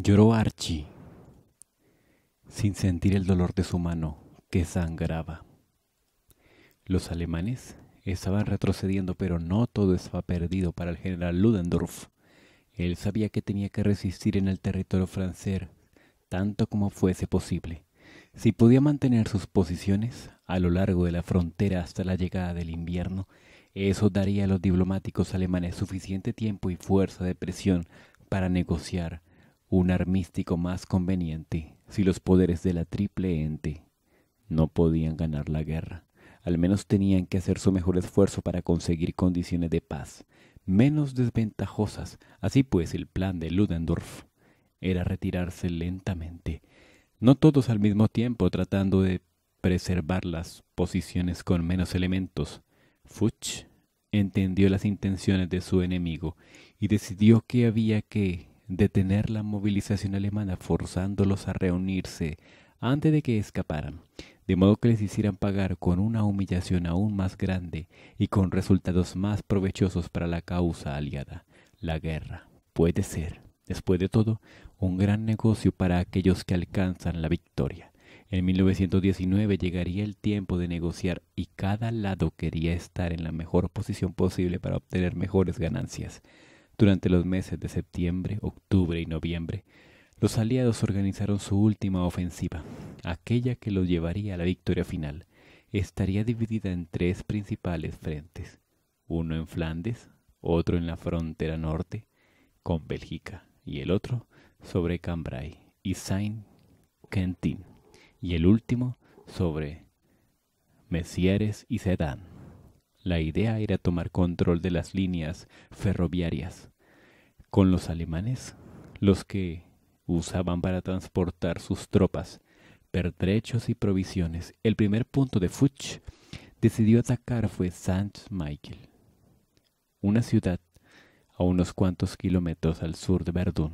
Lloró Archie, sin sentir el dolor de su mano que sangraba. Los alemanes estaban retrocediendo, pero no todo estaba perdido para el general Ludendorff. Él sabía que tenía que resistir en el territorio francés tanto como fuese posible. Si podía mantener sus posiciones a lo largo de la frontera hasta la llegada del invierno, eso daría a los diplomáticos alemanes suficiente tiempo y fuerza de presión para negociar un armístico más conveniente si los poderes de la triple ente no podían ganar la guerra. Al menos tenían que hacer su mejor esfuerzo para conseguir condiciones de paz menos desventajosas. Así pues, el plan de Ludendorff era retirarse lentamente, no todos al mismo tiempo, tratando de preservar las posiciones con menos elementos. Fuchs entendió las intenciones de su enemigo y decidió que había que detener la movilización alemana forzándolos a reunirse antes de que escaparan, de modo que les hicieran pagar con una humillación aún más grande y con resultados más provechosos para la causa aliada, la guerra. Puede ser, después de todo, un gran negocio para aquellos que alcanzan la victoria. En 1919 llegaría el tiempo de negociar y cada lado quería estar en la mejor posición posible para obtener mejores ganancias. Durante los meses de septiembre, octubre y noviembre, los aliados organizaron su última ofensiva, aquella que los llevaría a la victoria final. Estaría dividida en tres principales frentes, uno en Flandes, otro en la frontera norte con Bélgica y el otro sobre Cambrai y Saint-Quentin y el último sobre Messieres y Sedan. La idea era tomar control de las líneas ferroviarias. Con los alemanes, los que usaban para transportar sus tropas, pertrechos y provisiones, el primer punto de Fuchs decidió atacar fue saint Michael, una ciudad a unos cuantos kilómetros al sur de Verdun.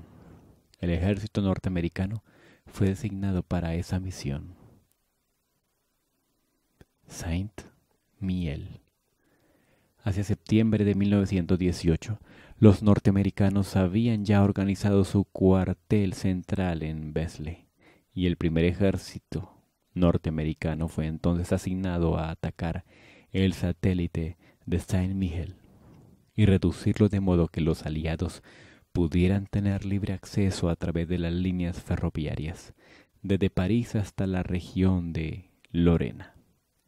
El ejército norteamericano fue designado para esa misión. Saint Miel hacia septiembre de 1918, los norteamericanos habían ya organizado su cuartel central en Besley, y el primer ejército norteamericano fue entonces asignado a atacar el satélite de Saint Michel y reducirlo de modo que los aliados pudieran tener libre acceso a través de las líneas ferroviarias, desde París hasta la región de Lorena.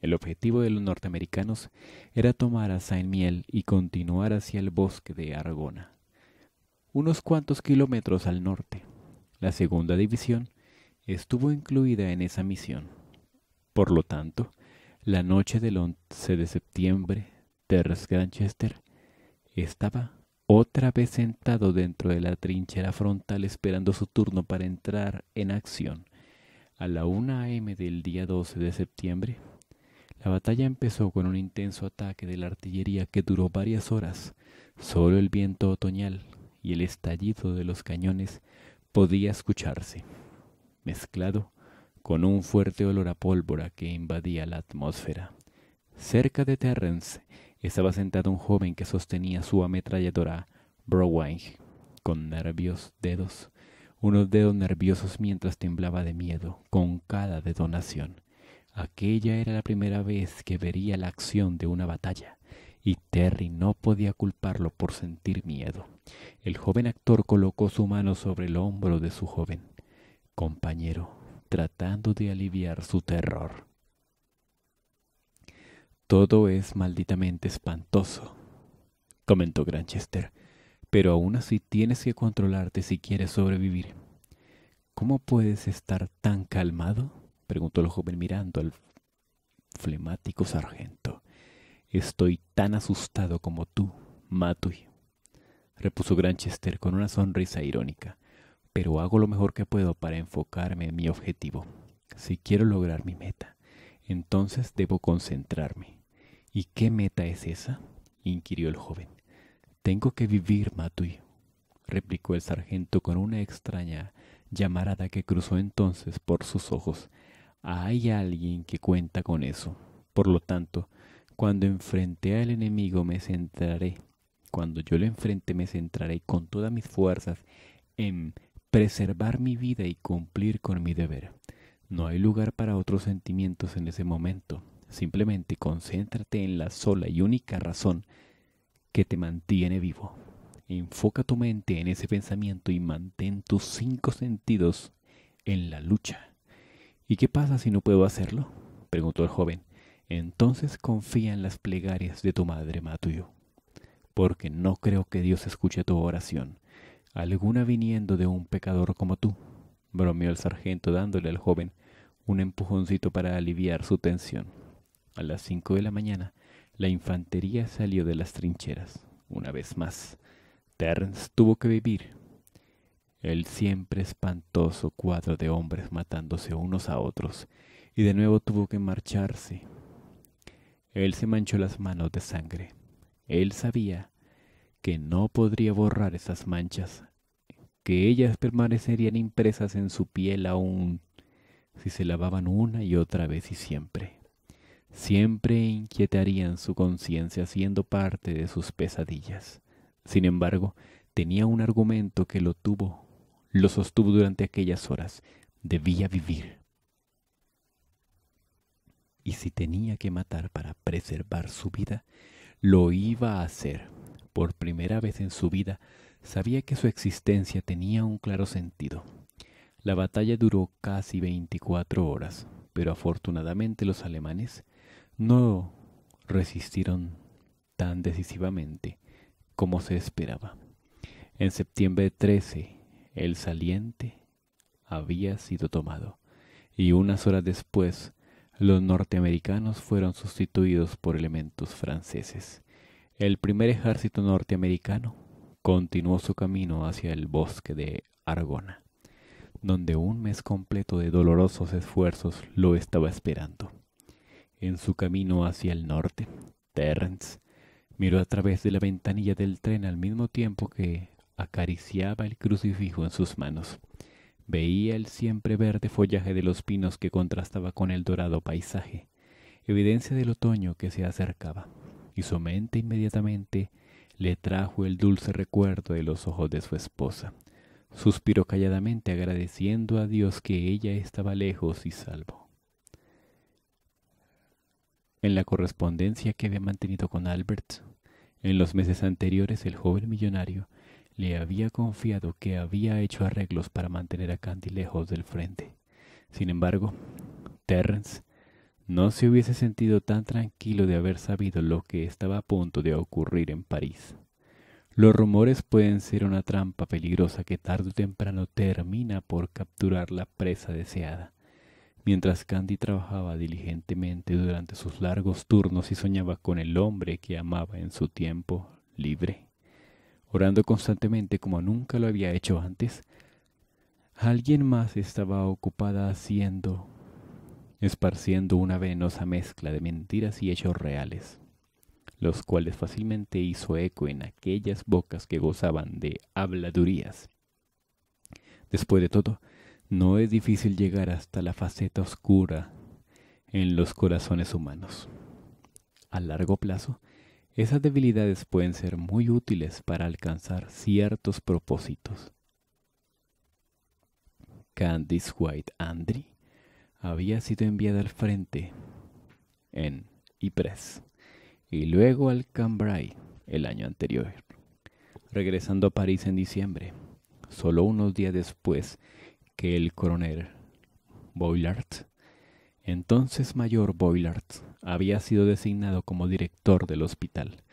El objetivo de los norteamericanos era tomar a Saint-Miel y continuar hacia el bosque de Argona, unos cuantos kilómetros al norte. La segunda división estuvo incluida en esa misión. Por lo tanto, la noche del 11 de septiembre, terence Granchester estaba otra vez sentado dentro de la trinchera frontal esperando su turno para entrar en acción. A la 1 a.m. del día 12 de septiembre, la batalla empezó con un intenso ataque de la artillería que duró varias horas. Solo el viento otoñal y el estallido de los cañones podía escucharse, mezclado con un fuerte olor a pólvora que invadía la atmósfera. Cerca de Terrence estaba sentado un joven que sostenía su ametralladora Browning con nervios dedos, unos dedos nerviosos mientras temblaba de miedo con cada detonación. Aquella era la primera vez que vería la acción de una batalla, y Terry no podía culparlo por sentir miedo. El joven actor colocó su mano sobre el hombro de su joven compañero, tratando de aliviar su terror. Todo es malditamente espantoso, comentó Granchester, pero aún así tienes que controlarte si quieres sobrevivir. ¿Cómo puedes estar tan calmado? preguntó el joven mirando al flemático sargento. Estoy tan asustado como tú, Matui, repuso Granchester con una sonrisa irónica, pero hago lo mejor que puedo para enfocarme en mi objetivo. Si quiero lograr mi meta, entonces debo concentrarme. ¿Y qué meta es esa? inquirió el joven. Tengo que vivir, Matui, replicó el sargento con una extraña llamarada que cruzó entonces por sus ojos hay alguien que cuenta con eso. Por lo tanto, cuando enfrente al enemigo me centraré. Cuando yo lo enfrente me centraré con todas mis fuerzas en preservar mi vida y cumplir con mi deber. No hay lugar para otros sentimientos en ese momento. Simplemente concéntrate en la sola y única razón que te mantiene vivo. Enfoca tu mente en ese pensamiento y mantén tus cinco sentidos en la lucha. ¿Y qué pasa si no puedo hacerlo? preguntó el joven. Entonces confía en las plegarias de tu madre, Matuyo, porque no creo que Dios escuche tu oración, alguna viniendo de un pecador como tú, bromeó el sargento dándole al joven un empujoncito para aliviar su tensión. A las cinco de la mañana, la infantería salió de las trincheras. Una vez más, Terence tuvo que vivir el siempre espantoso cuadro de hombres matándose unos a otros, y de nuevo tuvo que marcharse. Él se manchó las manos de sangre. Él sabía que no podría borrar esas manchas, que ellas permanecerían impresas en su piel aún si se lavaban una y otra vez y siempre. Siempre inquietarían su conciencia siendo parte de sus pesadillas. Sin embargo, tenía un argumento que lo tuvo lo sostuvo durante aquellas horas. Debía vivir. Y si tenía que matar para preservar su vida, lo iba a hacer. Por primera vez en su vida, sabía que su existencia tenía un claro sentido. La batalla duró casi 24 horas, pero afortunadamente los alemanes no resistieron tan decisivamente como se esperaba. En septiembre 13 el saliente había sido tomado, y unas horas después los norteamericanos fueron sustituidos por elementos franceses. El primer ejército norteamericano continuó su camino hacia el bosque de Argona, donde un mes completo de dolorosos esfuerzos lo estaba esperando. En su camino hacia el norte, Terence miró a través de la ventanilla del tren al mismo tiempo que acariciaba el crucifijo en sus manos. Veía el siempre verde follaje de los pinos que contrastaba con el dorado paisaje, evidencia del otoño que se acercaba, y su mente inmediatamente le trajo el dulce recuerdo de los ojos de su esposa. Suspiró calladamente agradeciendo a Dios que ella estaba lejos y salvo. En la correspondencia que había mantenido con Albert, en los meses anteriores el joven millonario le había confiado que había hecho arreglos para mantener a Candy lejos del frente. Sin embargo, Terrence no se hubiese sentido tan tranquilo de haber sabido lo que estaba a punto de ocurrir en París. Los rumores pueden ser una trampa peligrosa que tarde o temprano termina por capturar la presa deseada. Mientras Candy trabajaba diligentemente durante sus largos turnos y soñaba con el hombre que amaba en su tiempo libre orando constantemente como nunca lo había hecho antes, alguien más estaba ocupada haciendo, esparciendo una venosa mezcla de mentiras y hechos reales, los cuales fácilmente hizo eco en aquellas bocas que gozaban de habladurías. Después de todo, no es difícil llegar hasta la faceta oscura en los corazones humanos. A largo plazo, esas debilidades pueden ser muy útiles para alcanzar ciertos propósitos. Candice White Andry había sido enviada al frente en Ypres y luego al Cambrai el año anterior, regresando a París en diciembre, solo unos días después que el coronel Boillard entonces Mayor Boilard había sido designado como director del hospital.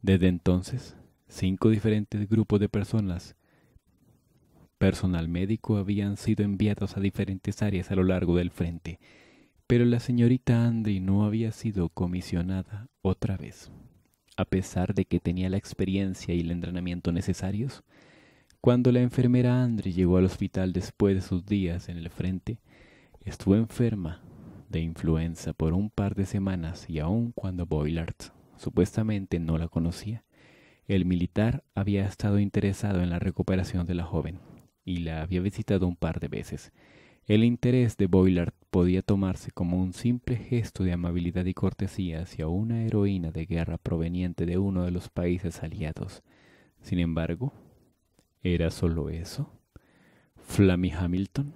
Desde entonces, cinco diferentes grupos de personas, personal médico, habían sido enviados a diferentes áreas a lo largo del frente, pero la señorita Andri no había sido comisionada otra vez. A pesar de que tenía la experiencia y el entrenamiento necesarios, cuando la enfermera Andri llegó al hospital después de sus días en el frente, estuvo enferma de influenza por un par de semanas y aun cuando Boylart supuestamente no la conocía, el militar había estado interesado en la recuperación de la joven y la había visitado un par de veces. El interés de Boylart podía tomarse como un simple gesto de amabilidad y cortesía hacia una heroína de guerra proveniente de uno de los países aliados. Sin embargo, ¿era solo eso? Flammy Hamilton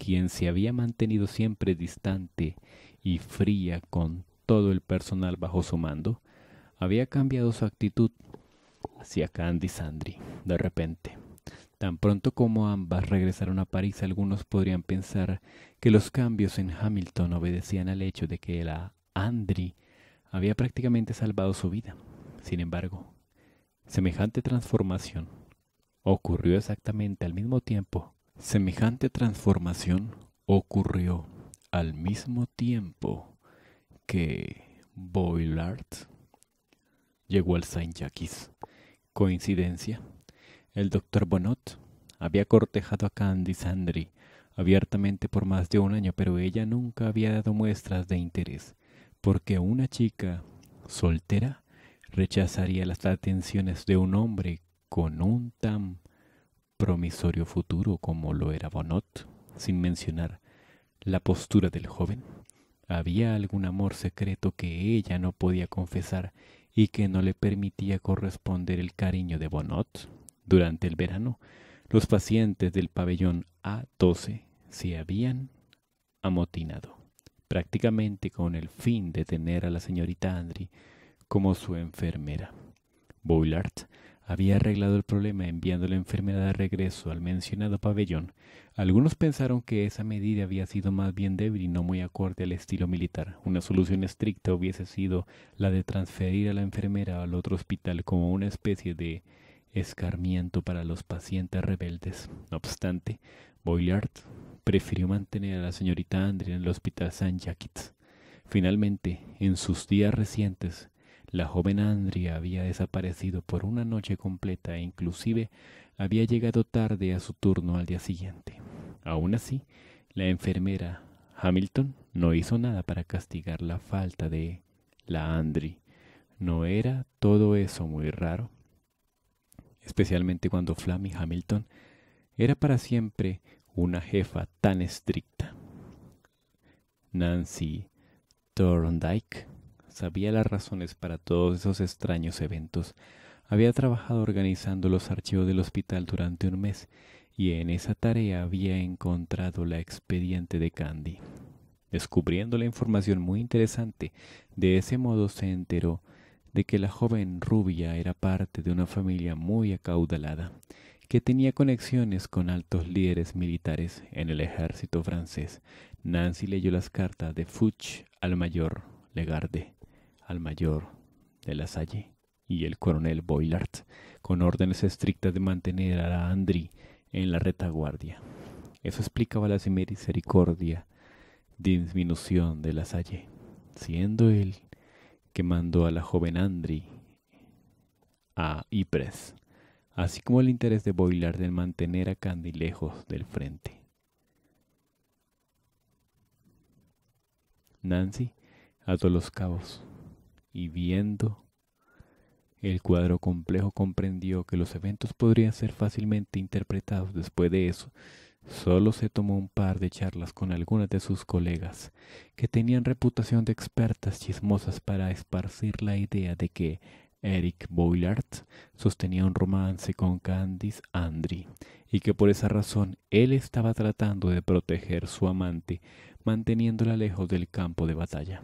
quien se había mantenido siempre distante y fría con todo el personal bajo su mando, había cambiado su actitud hacia Candy Sandry de repente. Tan pronto como ambas regresaron a París, algunos podrían pensar que los cambios en Hamilton obedecían al hecho de que la Andry había prácticamente salvado su vida. Sin embargo, semejante transformación ocurrió exactamente al mismo tiempo Semejante transformación ocurrió al mismo tiempo que Boyleard llegó al Saint-Jacques. Coincidencia. El doctor Bonot había cortejado a Candy Sandry abiertamente por más de un año, pero ella nunca había dado muestras de interés, porque una chica soltera rechazaría las atenciones de un hombre con un tan promisorio futuro como lo era Bonot, sin mencionar la postura del joven, había algún amor secreto que ella no podía confesar y que no le permitía corresponder el cariño de Bonnot. Durante el verano, los pacientes del pabellón A12 se habían amotinado, prácticamente con el fin de tener a la señorita Andry como su enfermera. Boylard había arreglado el problema enviando la enfermedad de regreso al mencionado pabellón, algunos pensaron que esa medida había sido más bien débil y no muy acorde al estilo militar. Una solución estricta hubiese sido la de transferir a la enfermera al otro hospital como una especie de escarmiento para los pacientes rebeldes. No obstante, Boyleard prefirió mantener a la señorita Andrea en el hospital St. Jacques. Finalmente, en sus días recientes, la joven Andrea había desaparecido por una noche completa e inclusive había llegado tarde a su turno al día siguiente. Aún así, la enfermera Hamilton no hizo nada para castigar la falta de la Andri. ¿No era todo eso muy raro? Especialmente cuando Flammy Hamilton era para siempre una jefa tan estricta. Nancy Thorndike sabía las razones para todos esos extraños eventos. Había trabajado organizando los archivos del hospital durante un mes y en esa tarea había encontrado la expediente de Candy. Descubriendo la información muy interesante, de ese modo se enteró de que la joven rubia era parte de una familia muy acaudalada, que tenía conexiones con altos líderes militares en el ejército francés. Nancy leyó las cartas de Fuchs al mayor Legarde, al mayor de la Salle y el coronel Boilard, con órdenes estrictas de mantener a Andri en la retaguardia. Eso explicaba la misericordia disminución de la Salle, siendo él que mandó a la joven Andri a Ypres, así como el interés de Boilard en mantener a Candy lejos del frente. Nancy todos los cabos y viendo el cuadro complejo comprendió que los eventos podrían ser fácilmente interpretados. Después de eso, solo se tomó un par de charlas con algunas de sus colegas, que tenían reputación de expertas chismosas para esparcir la idea de que Eric Boylard sostenía un romance con Candice Andry y que por esa razón él estaba tratando de proteger su amante manteniéndola lejos del campo de batalla.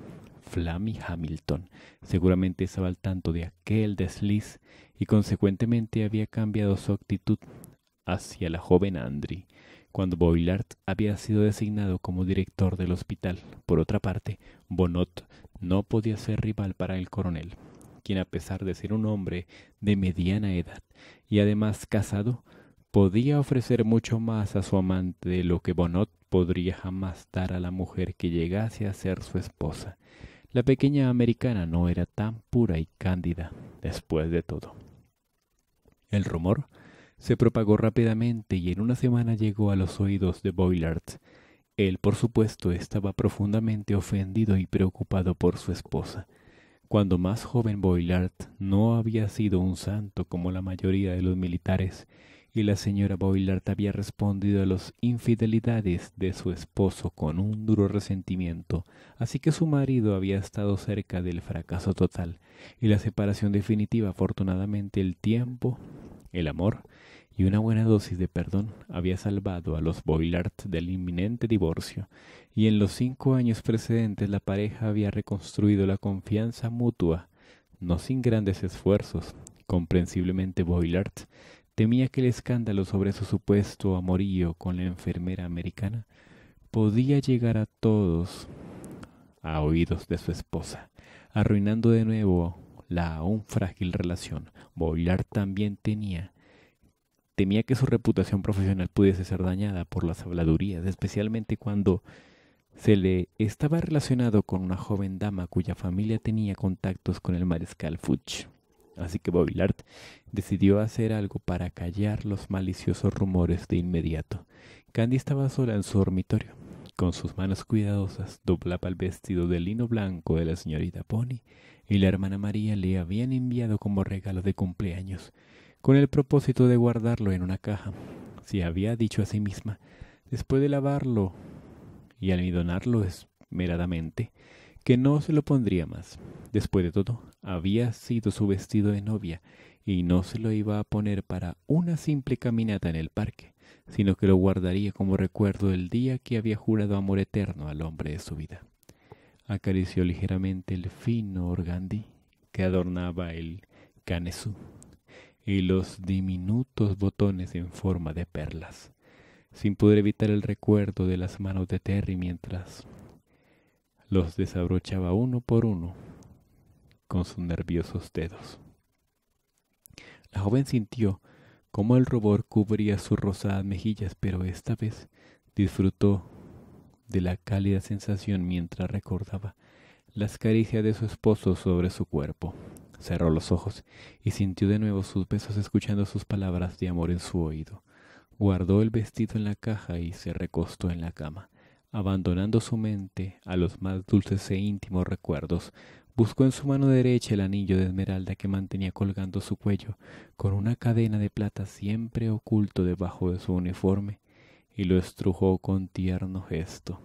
Flammy Hamilton seguramente estaba al tanto de aquel desliz y consecuentemente había cambiado su actitud hacia la joven Andry. cuando Boilard había sido designado como director del hospital. Por otra parte, Bonot no podía ser rival para el coronel, quien a pesar de ser un hombre de mediana edad y además casado, podía ofrecer mucho más a su amante de lo que Bonot podría jamás dar a la mujer que llegase a ser su esposa. La pequeña americana no era tan pura y cándida, después de todo. El rumor se propagó rápidamente y en una semana llegó a los oídos de Boylard. Él, por supuesto, estaba profundamente ofendido y preocupado por su esposa. Cuando más joven Boylard no había sido un santo como la mayoría de los militares, y la señora Boilart había respondido a las infidelidades de su esposo con un duro resentimiento, así que su marido había estado cerca del fracaso total y la separación definitiva. Afortunadamente el tiempo, el amor y una buena dosis de perdón había salvado a los Boilart del inminente divorcio, y en los cinco años precedentes la pareja había reconstruido la confianza mutua, no sin grandes esfuerzos. Comprensiblemente Boilart temía que el escándalo sobre su supuesto amorío con la enfermera americana podía llegar a todos a oídos de su esposa, arruinando de nuevo la aún frágil relación. boilar también tenía temía que su reputación profesional pudiese ser dañada por las habladurías, especialmente cuando se le estaba relacionado con una joven dama cuya familia tenía contactos con el mariscal Fuchs. Así que Bobillard decidió hacer algo para callar los maliciosos rumores de inmediato. Candy estaba sola en su dormitorio. Con sus manos cuidadosas doblaba el vestido de lino blanco de la señorita Pony y la hermana María le habían enviado como regalo de cumpleaños, con el propósito de guardarlo en una caja. Se había dicho a sí misma, después de lavarlo y almidonarlo esmeradamente, que no se lo pondría más. Después de todo, había sido su vestido de novia y no se lo iba a poner para una simple caminata en el parque, sino que lo guardaría como recuerdo del día que había jurado amor eterno al hombre de su vida. Acarició ligeramente el fino organdí que adornaba el canesú y los diminutos botones en forma de perlas, sin poder evitar el recuerdo de las manos de Terry mientras los desabrochaba uno por uno con sus nerviosos dedos. La joven sintió cómo el rubor cubría sus rosadas mejillas, pero esta vez disfrutó de la cálida sensación mientras recordaba las caricias de su esposo sobre su cuerpo. Cerró los ojos y sintió de nuevo sus besos escuchando sus palabras de amor en su oído. Guardó el vestido en la caja y se recostó en la cama. Abandonando su mente a los más dulces e íntimos recuerdos, buscó en su mano derecha el anillo de esmeralda que mantenía colgando su cuello, con una cadena de plata siempre oculto debajo de su uniforme, y lo estrujó con tierno gesto.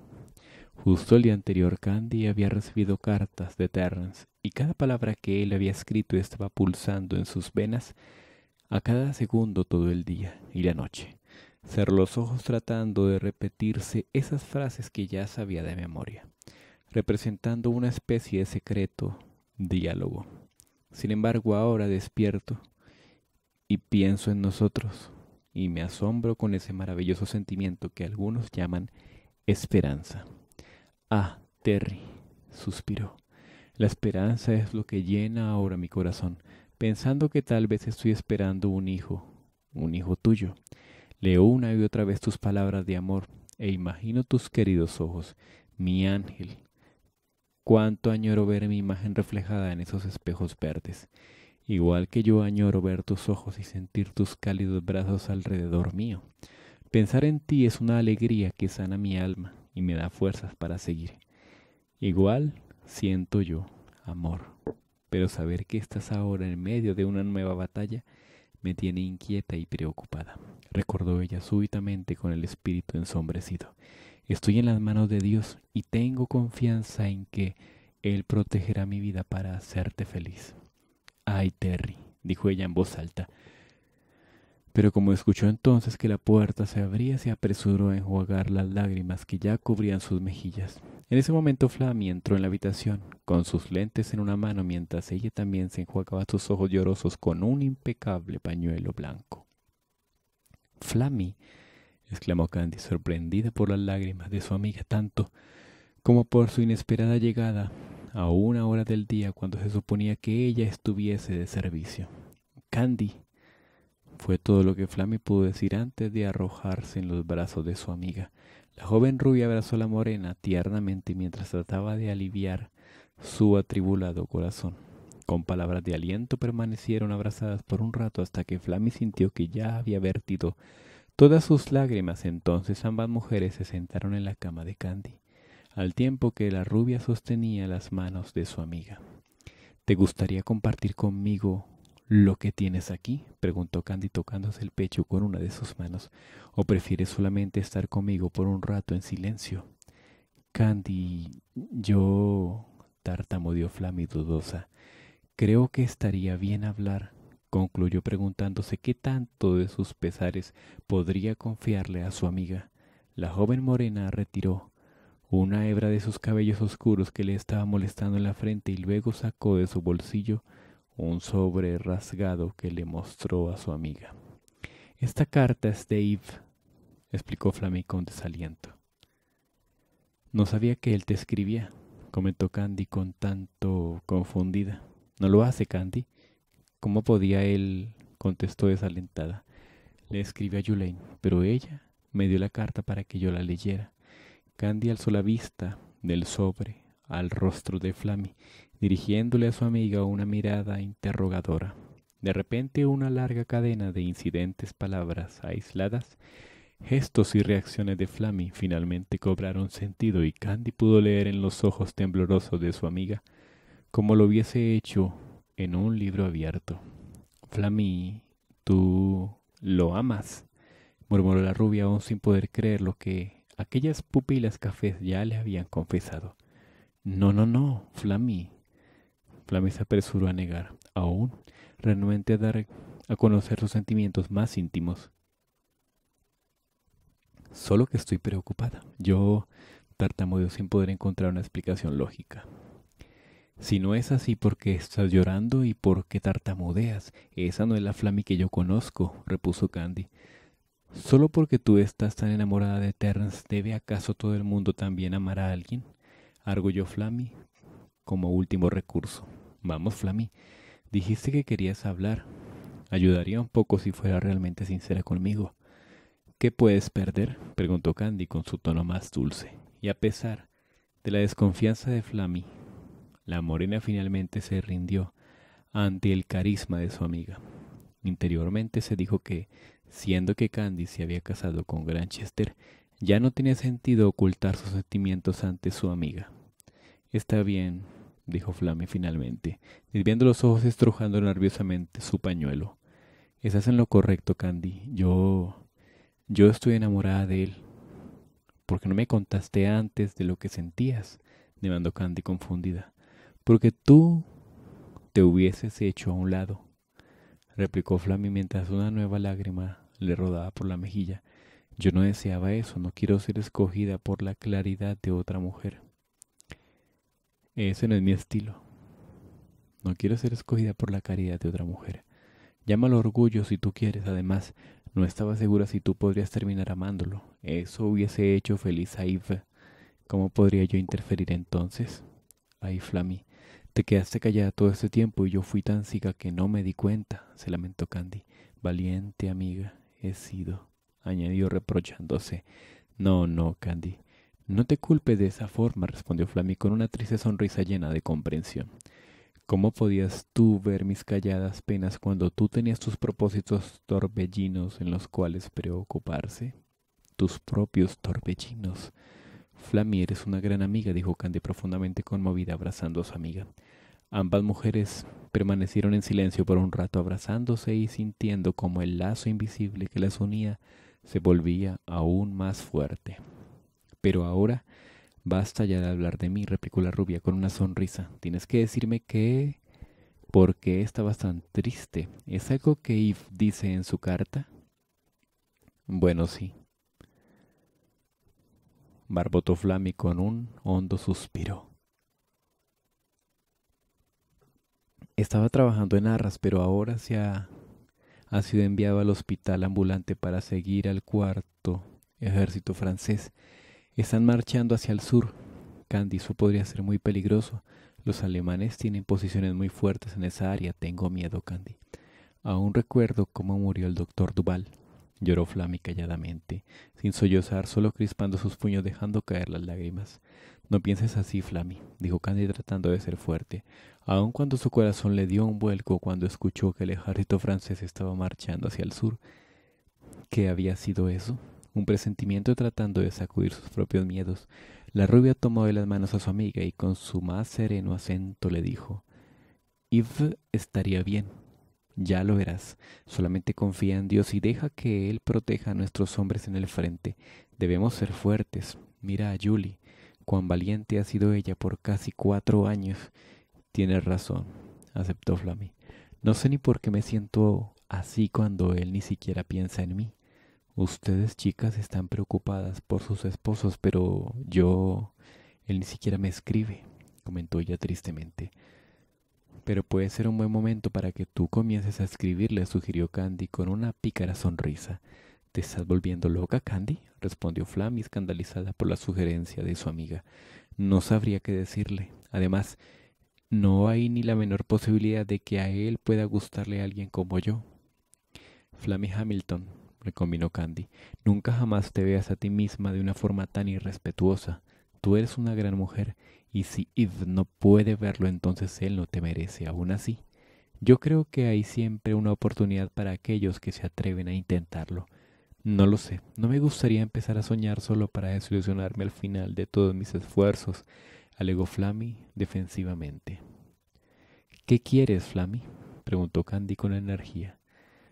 Justo el día anterior Candy había recibido cartas de Terrence, y cada palabra que él había escrito estaba pulsando en sus venas a cada segundo todo el día y la noche. Cerró los ojos tratando de repetirse esas frases que ya sabía de memoria, representando una especie de secreto diálogo. Sin embargo, ahora despierto y pienso en nosotros y me asombro con ese maravilloso sentimiento que algunos llaman esperanza. Ah, Terry, suspiró. La esperanza es lo que llena ahora mi corazón, pensando que tal vez estoy esperando un hijo, un hijo tuyo. Leo una y otra vez tus palabras de amor e imagino tus queridos ojos, mi ángel. Cuánto añoro ver mi imagen reflejada en esos espejos verdes, igual que yo añoro ver tus ojos y sentir tus cálidos brazos alrededor mío. Pensar en ti es una alegría que sana mi alma y me da fuerzas para seguir. Igual siento yo amor, pero saber que estás ahora en medio de una nueva batalla me tiene inquieta y preocupada, recordó ella súbitamente con el espíritu ensombrecido. Estoy en las manos de Dios y tengo confianza en que Él protegerá mi vida para hacerte feliz. Ay, Terry, dijo ella en voz alta, pero como escuchó entonces que la puerta se abría, se apresuró a enjuagar las lágrimas que ya cubrían sus mejillas. En ese momento Flammy entró en la habitación, con sus lentes en una mano, mientras ella también se enjuagaba sus ojos llorosos con un impecable pañuelo blanco. Flammy, exclamó Candy, sorprendida por las lágrimas de su amiga tanto como por su inesperada llegada a una hora del día cuando se suponía que ella estuviese de servicio. Candy, fue todo lo que Flammy pudo decir antes de arrojarse en los brazos de su amiga. La joven rubia abrazó a la morena tiernamente mientras trataba de aliviar su atribulado corazón. Con palabras de aliento permanecieron abrazadas por un rato hasta que Flammy sintió que ya había vertido todas sus lágrimas. Entonces ambas mujeres se sentaron en la cama de Candy, al tiempo que la rubia sostenía las manos de su amiga. ¿Te gustaría compartir conmigo lo que tienes aquí? preguntó Candy tocándose el pecho con una de sus manos. ¿O prefieres solamente estar conmigo por un rato en silencio? Candy, yo tartamudeó Flammy dudosa. Creo que estaría bien hablar, concluyó preguntándose qué tanto de sus pesares podría confiarle a su amiga. La joven morena retiró una hebra de sus cabellos oscuros que le estaba molestando en la frente y luego sacó de su bolsillo un sobre rasgado que le mostró a su amiga. Esta carta es de Eve explicó Flammy con desaliento. No sabía que él te escribía, comentó Candy con tanto confundida. No lo hace, Candy. ¿Cómo podía él? contestó desalentada. Le escribí a Julaine, pero ella me dio la carta para que yo la leyera. Candy alzó la vista del sobre al rostro de Flammy dirigiéndole a su amiga una mirada interrogadora. De repente una larga cadena de incidentes palabras aisladas, gestos y reacciones de Flammy finalmente cobraron sentido y Candy pudo leer en los ojos temblorosos de su amiga como lo hubiese hecho en un libro abierto. Flammy, tú lo amas, murmuró la rubia aún sin poder creer lo que aquellas pupilas cafés ya le habían confesado. No, no, no, Flammy, Flami se apresuró a negar, aún renuente a dar a conocer sus sentimientos más íntimos. Solo que estoy preocupada. Yo tartamudeo sin poder encontrar una explicación lógica. Si no es así, ¿por qué estás llorando y por qué tartamudeas? Esa no es la Flami que yo conozco, repuso Candy. ¿Solo porque tú estás tan enamorada de Terrence, debe acaso todo el mundo también amar a alguien? Arguyó Flami, como último recurso. Vamos, Flammy. Dijiste que querías hablar. Ayudaría un poco si fuera realmente sincera conmigo. ¿Qué puedes perder? preguntó Candy con su tono más dulce. Y a pesar de la desconfianza de Flammy, la morena finalmente se rindió ante el carisma de su amiga. Interiormente se dijo que, siendo que Candy se había casado con Granchester, ya no tenía sentido ocultar sus sentimientos ante su amiga. Está bien, dijo Flame finalmente, desviando los ojos y estrujando nerviosamente su pañuelo. Estás en lo correcto, Candy. Yo. Yo estoy enamorada de él. ¿Por qué no me contaste antes de lo que sentías? demandó Candy confundida. Porque tú te hubieses hecho a un lado, replicó Flammy mientras una nueva lágrima le rodaba por la mejilla. Yo no deseaba eso, no quiero ser escogida por la claridad de otra mujer. Ese no es mi estilo. No quiero ser escogida por la caridad de otra mujer. Llámalo orgullo si tú quieres. Además, no estaba segura si tú podrías terminar amándolo. Eso hubiese hecho feliz a Yves. ¿Cómo podría yo interferir entonces? Ay, Flammy, te quedaste callada todo este tiempo y yo fui tan ciega que no me di cuenta, se lamentó Candy. Valiente amiga, he sido, añadió reprochándose. No, no, Candy, no te culpe de esa forma, respondió Flamí con una triste sonrisa llena de comprensión. ¿Cómo podías tú ver mis calladas penas cuando tú tenías tus propósitos torbellinos en los cuales preocuparse? Tus propios torbellinos. Flammy, eres una gran amiga, dijo Candy profundamente conmovida, abrazando a su amiga. Ambas mujeres permanecieron en silencio por un rato, abrazándose y sintiendo como el lazo invisible que las unía se volvía aún más fuerte. Pero ahora basta ya de hablar de mí, replicó la rubia con una sonrisa. Tienes que decirme que... porque está bastante triste? ¿Es algo que Eve dice en su carta? Bueno, sí. Barbotó Flammy con un hondo suspiro. Estaba trabajando en arras, pero ahora se ha, ha sido enviado al hospital ambulante para seguir al cuarto ejército francés. Están marchando hacia el sur. Candy, eso podría ser muy peligroso. Los alemanes tienen posiciones muy fuertes en esa área. Tengo miedo, Candy. Aún recuerdo cómo murió el doctor Duval. Lloró Flammy calladamente, sin sollozar, solo crispando sus puños, dejando caer las lágrimas. No pienses así, Flammy, dijo Candy tratando de ser fuerte, aun cuando su corazón le dio un vuelco cuando escuchó que el ejército francés estaba marchando hacia el sur. ¿Qué había sido eso? un presentimiento tratando de sacudir sus propios miedos, la rubia tomó de las manos a su amiga y con su más sereno acento le dijo Yves estaría bien. Ya lo verás. Solamente confía en Dios y deja que Él proteja a nuestros hombres en el frente. Debemos ser fuertes. Mira a Julie. Cuán valiente ha sido ella por casi cuatro años. Tienes razón, aceptó Flammy. No sé ni por qué me siento así cuando él ni siquiera piensa en mí. Ustedes chicas están preocupadas por sus esposos, pero yo... Él ni siquiera me escribe, comentó ella tristemente. Pero puede ser un buen momento para que tú comiences a escribirle, sugirió Candy con una pícara sonrisa. ¿Te estás volviendo loca, Candy? respondió Flammy, escandalizada por la sugerencia de su amiga. No sabría qué decirle. Además, no hay ni la menor posibilidad de que a él pueda gustarle a alguien como yo. Flammy Hamilton, recombinó Candy. Nunca jamás te veas a ti misma de una forma tan irrespetuosa. Tú eres una gran mujer, y si Eve no puede verlo, entonces él no te merece. Aún así, yo creo que hay siempre una oportunidad para aquellos que se atreven a intentarlo. No lo sé, no me gustaría empezar a soñar solo para desilusionarme al final de todos mis esfuerzos, alegó Flammy defensivamente. ¿Qué quieres, Flammy? preguntó Candy con energía.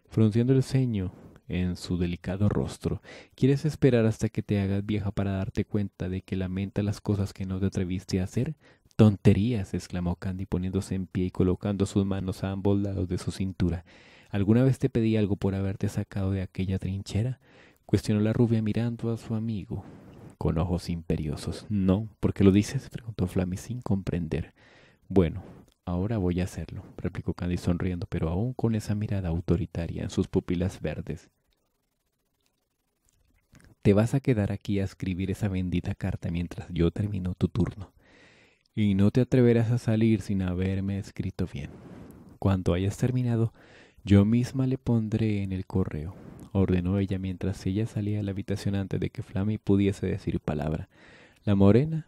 Frunciendo el ceño, en su delicado rostro. ¿Quieres esperar hasta que te hagas vieja para darte cuenta de que lamenta las cosas que no te atreviste a hacer? Tonterías, exclamó Candy poniéndose en pie y colocando sus manos a ambos lados de su cintura. ¿Alguna vez te pedí algo por haberte sacado de aquella trinchera? cuestionó la rubia mirando a su amigo con ojos imperiosos. No, ¿por qué lo dices? preguntó Flammy sin comprender. Bueno, ahora voy a hacerlo, replicó Candy sonriendo, pero aún con esa mirada autoritaria en sus pupilas verdes te vas a quedar aquí a escribir esa bendita carta mientras yo termino tu turno. Y no te atreverás a salir sin haberme escrito bien. Cuando hayas terminado, yo misma le pondré en el correo, ordenó ella mientras ella salía a la habitación antes de que Flammy pudiese decir palabra. La morena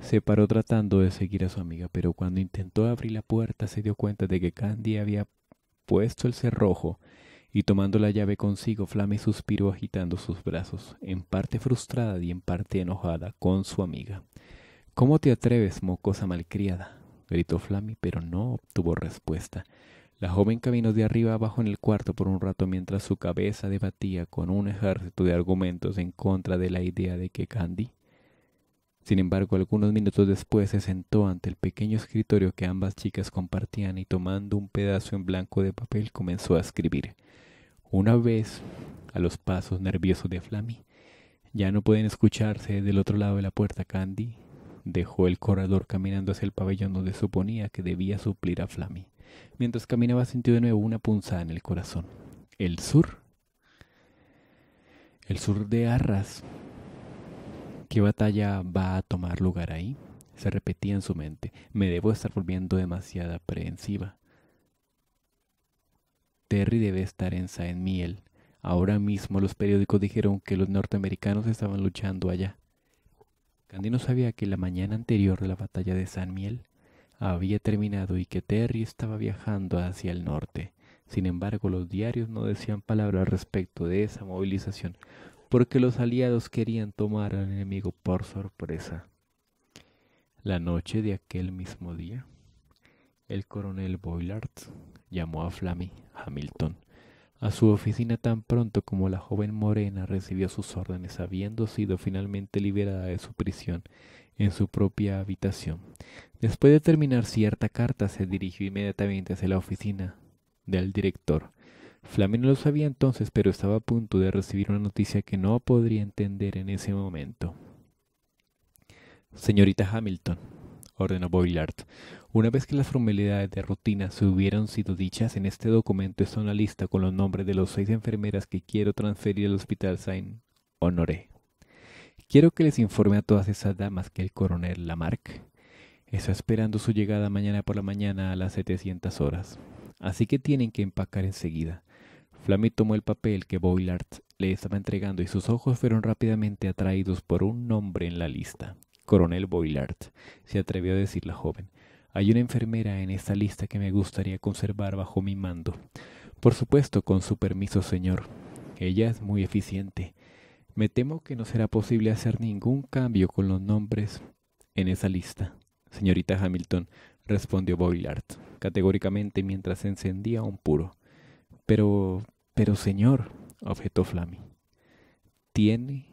se paró tratando de seguir a su amiga, pero cuando intentó abrir la puerta se dio cuenta de que Candy había puesto el cerrojo y tomando la llave consigo, Flammy suspiró agitando sus brazos, en parte frustrada y en parte enojada con su amiga. ¿Cómo te atreves, mocosa malcriada? gritó Flammy, pero no obtuvo respuesta. La joven caminó de arriba abajo en el cuarto por un rato mientras su cabeza debatía con un ejército de argumentos en contra de la idea de que Candy sin embargo, algunos minutos después se sentó ante el pequeño escritorio que ambas chicas compartían y tomando un pedazo en blanco de papel comenzó a escribir. Una vez, a los pasos nerviosos de Flammy, ya no pueden escucharse del otro lado de la puerta, Candy dejó el corredor caminando hacia el pabellón donde suponía que debía suplir a Flammy. Mientras caminaba sintió de nuevo una punzada en el corazón. ¿El sur? El sur de Arras ¿Qué batalla va a tomar lugar ahí? Se repetía en su mente. Me debo estar volviendo demasiado aprehensiva. Terry debe estar en San Miel. Ahora mismo los periódicos dijeron que los norteamericanos estaban luchando allá. Candy no sabía que la mañana anterior de la batalla de San Miel había terminado y que Terry estaba viajando hacia el norte. Sin embargo, los diarios no decían palabra al respecto de esa movilización porque los aliados querían tomar al enemigo por sorpresa. La noche de aquel mismo día, el coronel Boylard llamó a Flammy Hamilton a su oficina tan pronto como la joven morena recibió sus órdenes, habiendo sido finalmente liberada de su prisión en su propia habitación. Después de terminar cierta carta, se dirigió inmediatamente hacia la oficina del director, no lo sabía entonces, pero estaba a punto de recibir una noticia que no podría entender en ese momento. Señorita Hamilton, ordenó Boylard, una vez que las formalidades de rutina se hubieran sido dichas, en este documento está una lista con los nombres de los seis enfermeras que quiero transferir al Hospital Saint Honoré. Quiero que les informe a todas esas damas que el coronel Lamarck está esperando su llegada mañana por la mañana a las 700 horas. Así que tienen que empacar enseguida. Flammy tomó el papel que Boylard le estaba entregando y sus ojos fueron rápidamente atraídos por un nombre en la lista. Coronel Boylard, se atrevió a decir la joven. Hay una enfermera en esta lista que me gustaría conservar bajo mi mando. Por supuesto, con su permiso, señor. Ella es muy eficiente. Me temo que no será posible hacer ningún cambio con los nombres en esa lista. Señorita Hamilton, respondió Boylard. categóricamente mientras encendía un puro. Pero pero señor, objetó Flammy, tiene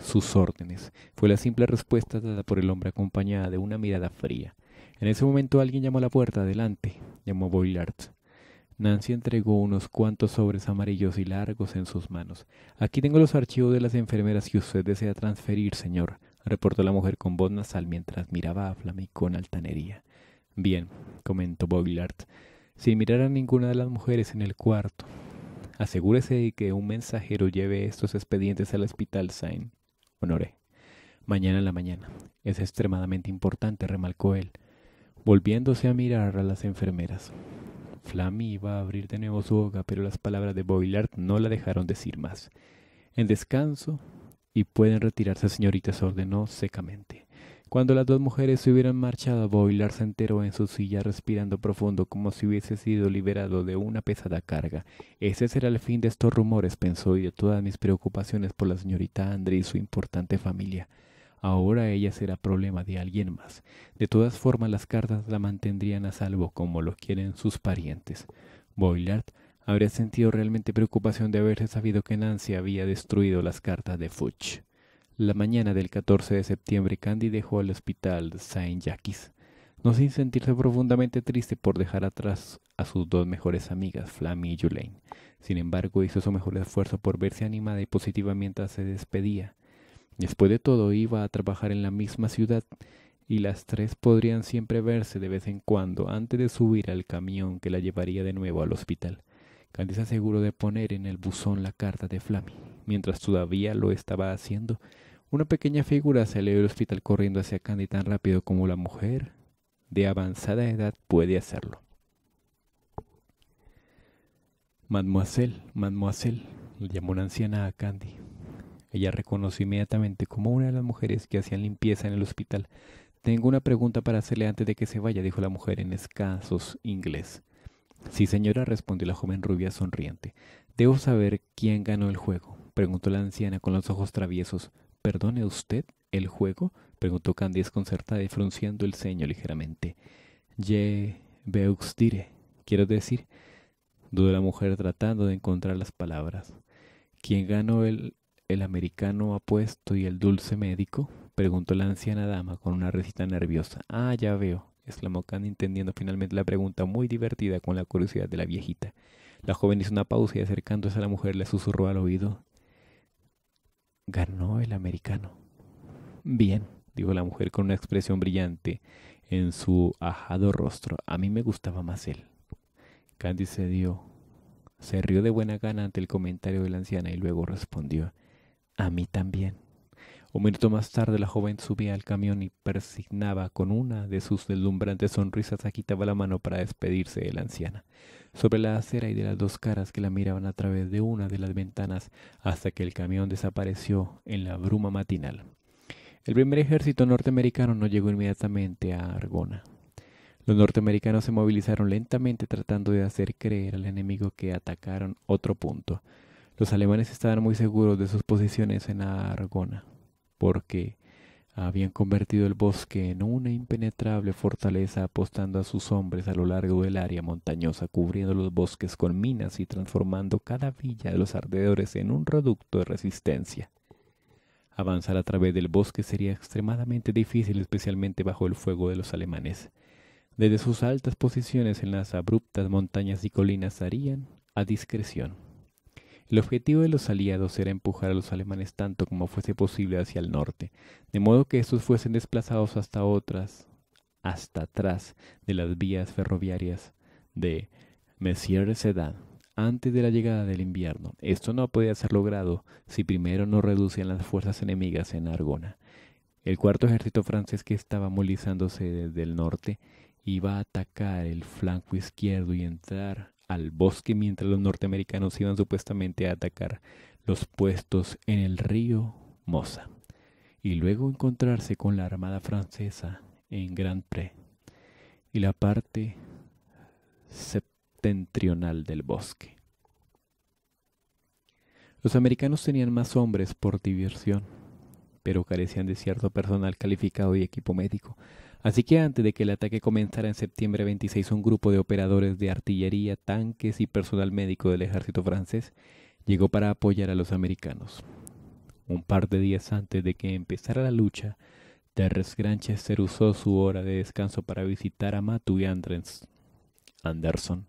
sus órdenes, fue la simple respuesta dada por el hombre acompañada de una mirada fría. En ese momento alguien llamó a la puerta, adelante, llamó Boylard. Nancy entregó unos cuantos sobres amarillos y largos en sus manos. Aquí tengo los archivos de las enfermeras que usted desea transferir, señor, reportó la mujer con voz nasal mientras miraba a Flammy con altanería. Bien, comentó Boylard, sin mirar a ninguna de las mujeres en el cuarto. Asegúrese de que un mensajero lleve estos expedientes al hospital Saint Honoré. Mañana en la mañana. Es extremadamente importante, remarcó él, volviéndose a mirar a las enfermeras. Flammy iba a abrir de nuevo su boca, pero las palabras de Boilard no la dejaron decir más. En descanso y pueden retirarse, señoritas, ordenó secamente. Cuando las dos mujeres se hubieran marchado, boilard se enteró en su silla respirando profundo como si hubiese sido liberado de una pesada carga. Ese será el fin de estos rumores, pensó, y de todas mis preocupaciones por la señorita André y su importante familia. Ahora ella será problema de alguien más. De todas formas, las cartas la mantendrían a salvo como lo quieren sus parientes. Boilard habría sentido realmente preocupación de haberse sabido que Nancy había destruido las cartas de Fuchs. La mañana del 14 de septiembre, Candy dejó el hospital Saint-Jacques, no sin sentirse profundamente triste por dejar atrás a sus dos mejores amigas, Flammy y Julaine. Sin embargo, hizo su mejor esfuerzo por verse animada y positiva mientras se despedía. Después de todo, iba a trabajar en la misma ciudad y las tres podrían siempre verse de vez en cuando antes de subir al camión que la llevaría de nuevo al hospital. Candy se aseguró de poner en el buzón la carta de Flammy. Mientras todavía lo estaba haciendo, una pequeña figura salió del hospital corriendo hacia Candy tan rápido como la mujer de avanzada edad puede hacerlo. Mademoiselle, mademoiselle, llamó una anciana a Candy. Ella reconoció inmediatamente como una de las mujeres que hacían limpieza en el hospital. Tengo una pregunta para hacerle antes de que se vaya, dijo la mujer en escasos inglés. Sí, señora, respondió la joven rubia sonriente. Debo saber quién ganó el juego preguntó la anciana con los ojos traviesos. ¿Perdone usted el juego? preguntó Candy desconcertada y frunciendo el ceño ligeramente. Ye dire quiero decir, dudó la mujer tratando de encontrar las palabras. ¿Quién ganó el, el americano apuesto y el dulce médico? preguntó la anciana dama con una risita nerviosa. Ah, ya veo, exclamó Candy entendiendo finalmente la pregunta muy divertida con la curiosidad de la viejita. La joven hizo una pausa y acercándose a la mujer le susurró al oído. Ganó el americano. Bien, dijo la mujer con una expresión brillante en su ajado rostro. A mí me gustaba más él. Candy se dio. Se rió de buena gana ante el comentario de la anciana y luego respondió, a mí también. Un minuto más tarde la joven subía al camión y persignaba con una de sus deslumbrantes sonrisas agitaba la mano para despedirse de la anciana sobre la acera y de las dos caras que la miraban a través de una de las ventanas hasta que el camión desapareció en la bruma matinal. El primer ejército norteamericano no llegó inmediatamente a Argona. Los norteamericanos se movilizaron lentamente tratando de hacer creer al enemigo que atacaron otro punto. Los alemanes estaban muy seguros de sus posiciones en Argona, porque habían convertido el bosque en una impenetrable fortaleza apostando a sus hombres a lo largo del área montañosa, cubriendo los bosques con minas y transformando cada villa de los ardedores en un reducto de resistencia. Avanzar a través del bosque sería extremadamente difícil, especialmente bajo el fuego de los alemanes. Desde sus altas posiciones en las abruptas montañas y colinas harían a discreción. El objetivo de los aliados era empujar a los alemanes tanto como fuese posible hacia el norte, de modo que estos fuesen desplazados hasta otras, hasta atrás de las vías ferroviarias de Messier Sedan, antes de la llegada del invierno. Esto no podía ser logrado si primero no reducían las fuerzas enemigas en Argona. El cuarto ejército francés que estaba movilizándose desde el norte iba a atacar el flanco izquierdo y entrar al bosque mientras los norteamericanos iban supuestamente a atacar los puestos en el río Mosa y luego encontrarse con la Armada Francesa en Grand Pré y la parte septentrional del bosque. Los americanos tenían más hombres por diversión, pero carecían de cierto personal calificado y equipo médico, Así que antes de que el ataque comenzara en septiembre 26, un grupo de operadores de artillería, tanques y personal médico del ejército francés llegó para apoyar a los americanos. Un par de días antes de que empezara la lucha, Terrence Granchester usó su hora de descanso para visitar a Matthew Anderson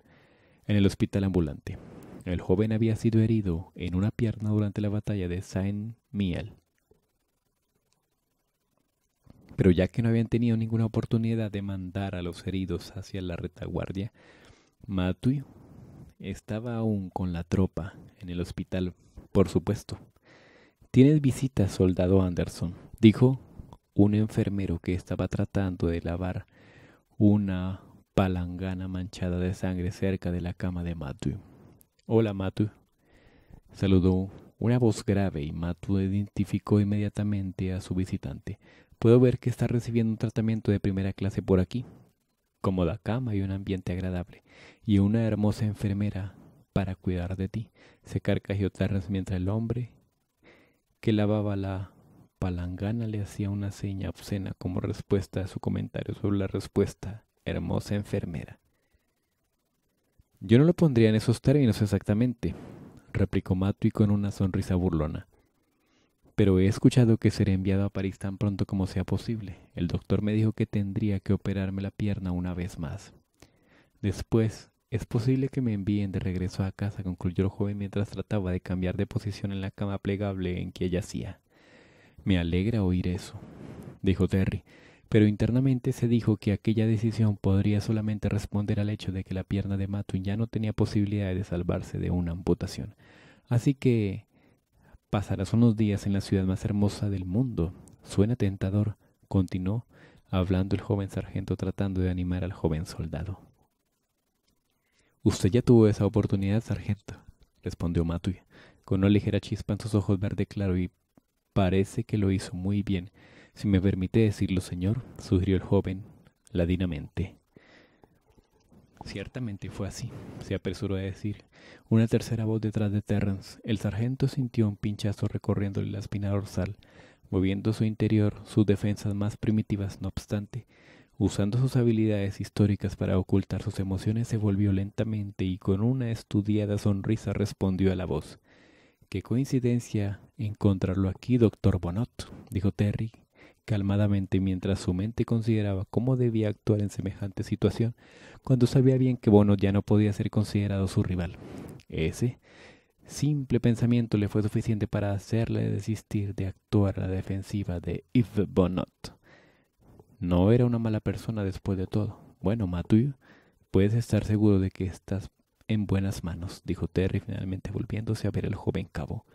en el hospital ambulante. El joven había sido herido en una pierna durante la batalla de Saint-Miel pero ya que no habían tenido ninguna oportunidad de mandar a los heridos hacia la retaguardia, Matthew estaba aún con la tropa en el hospital, por supuesto. Tienes visita, soldado Anderson, dijo un enfermero que estaba tratando de lavar una palangana manchada de sangre cerca de la cama de Matthew. Hola, Matthew. Saludó una voz grave y Matthew identificó inmediatamente a su visitante. Puedo ver que está recibiendo un tratamiento de primera clase por aquí. Cómoda cama y un ambiente agradable. Y una hermosa enfermera para cuidar de ti. Se carcajeó mientras el hombre que lavaba la palangana le hacía una seña obscena como respuesta a su comentario sobre la respuesta hermosa enfermera. Yo no lo pondría en esos términos exactamente, replicó Matui con una sonrisa burlona pero he escuchado que seré enviado a París tan pronto como sea posible. El doctor me dijo que tendría que operarme la pierna una vez más. Después, es posible que me envíen de regreso a casa, concluyó el joven mientras trataba de cambiar de posición en la cama plegable en que yacía. Me alegra oír eso, dijo Terry, pero internamente se dijo que aquella decisión podría solamente responder al hecho de que la pierna de Matwin ya no tenía posibilidad de salvarse de una amputación. Así que Pasarás unos días en la ciudad más hermosa del mundo. Suena tentador, continuó hablando el joven sargento tratando de animar al joven soldado. Usted ya tuvo esa oportunidad, sargento, respondió Matuy, con una ligera chispa en sus ojos verde claro y parece que lo hizo muy bien. Si me permite decirlo, señor, sugirió el joven ladinamente. Ciertamente fue así, se apresuró a decir. Una tercera voz detrás de Terrence. El sargento sintió un pinchazo recorriéndole la espina dorsal, moviendo su interior, sus defensas más primitivas no obstante. Usando sus habilidades históricas para ocultar sus emociones, se volvió lentamente y con una estudiada sonrisa respondió a la voz. Qué coincidencia encontrarlo aquí, doctor Bonot, dijo Terry, calmadamente mientras su mente consideraba cómo debía actuar en semejante situación, cuando sabía bien que Bono ya no podía ser considerado su rival. Ese simple pensamiento le fue suficiente para hacerle desistir de actuar a la defensiva de Yves Bonot. No era una mala persona después de todo. Bueno, matu puedes estar seguro de que estás en buenas manos, dijo Terry finalmente volviéndose a ver al joven cabo.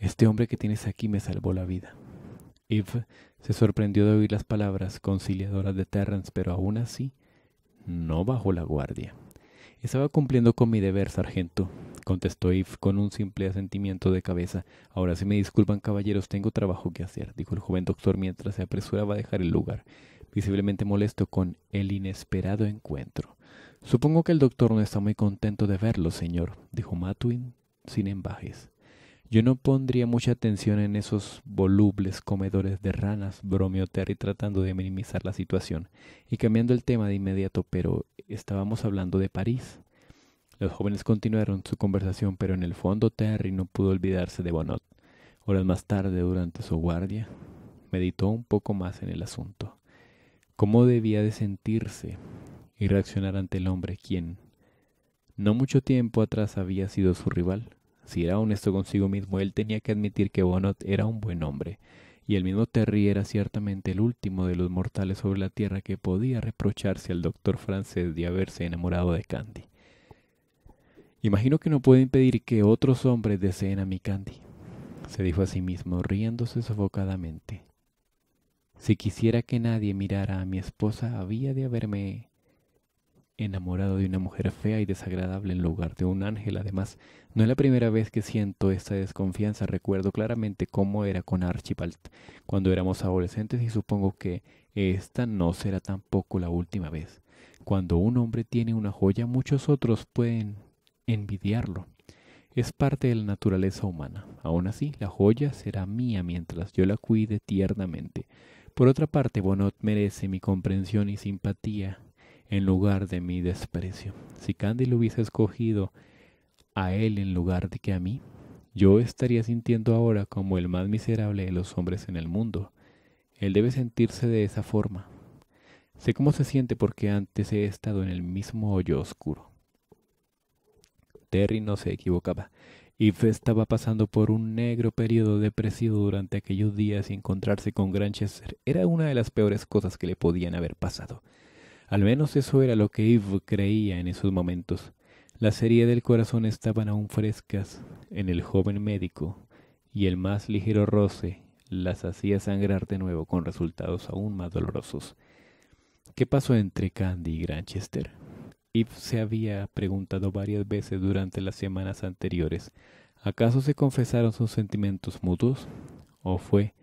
Este hombre que tienes aquí me salvó la vida. Eve se sorprendió de oír las palabras conciliadoras de Terrence, pero aún así no bajó la guardia. Estaba cumpliendo con mi deber, sargento, contestó Eve con un simple asentimiento de cabeza. Ahora sí me disculpan, caballeros, tengo trabajo que hacer, dijo el joven doctor mientras se apresuraba a dejar el lugar, visiblemente molesto con el inesperado encuentro. Supongo que el doctor no está muy contento de verlo, señor, dijo Matwin sin embajes. Yo no pondría mucha atención en esos volubles comedores de ranas, bromeó Terry tratando de minimizar la situación y cambiando el tema de inmediato, pero estábamos hablando de París. Los jóvenes continuaron su conversación, pero en el fondo Terry no pudo olvidarse de Bonot. Horas más tarde, durante su guardia, meditó un poco más en el asunto. ¿Cómo debía de sentirse y reaccionar ante el hombre quien, no mucho tiempo atrás, había sido su rival? Si era honesto consigo mismo, él tenía que admitir que Bonot era un buen hombre, y el mismo Terry era ciertamente el último de los mortales sobre la tierra que podía reprocharse al doctor francés de haberse enamorado de Candy. Imagino que no puede impedir que otros hombres deseen a mi Candy, se dijo a sí mismo, riéndose sofocadamente. Si quisiera que nadie mirara a mi esposa, había de haberme enamorado de una mujer fea y desagradable en lugar de un ángel. Además, no es la primera vez que siento esta desconfianza. Recuerdo claramente cómo era con Archibald cuando éramos adolescentes y supongo que esta no será tampoco la última vez. Cuando un hombre tiene una joya, muchos otros pueden envidiarlo. Es parte de la naturaleza humana. Aún así, la joya será mía mientras yo la cuide tiernamente. Por otra parte, Bonot merece mi comprensión y simpatía en lugar de mi desprecio. Si Candy lo hubiese escogido a él en lugar de que a mí, yo estaría sintiendo ahora como el más miserable de los hombres en el mundo. Él debe sentirse de esa forma. Sé cómo se siente porque antes he estado en el mismo hoyo oscuro. Terry no se equivocaba. fe estaba pasando por un negro periodo depresivo durante aquellos días y encontrarse con Granchester era una de las peores cosas que le podían haber pasado. Al menos eso era lo que Eve creía en esos momentos. Las heridas del corazón estaban aún frescas en el joven médico, y el más ligero roce las hacía sangrar de nuevo con resultados aún más dolorosos. ¿Qué pasó entre Candy y Granchester? Eve se había preguntado varias veces durante las semanas anteriores, ¿acaso se confesaron sus sentimientos mutuos? ¿O fue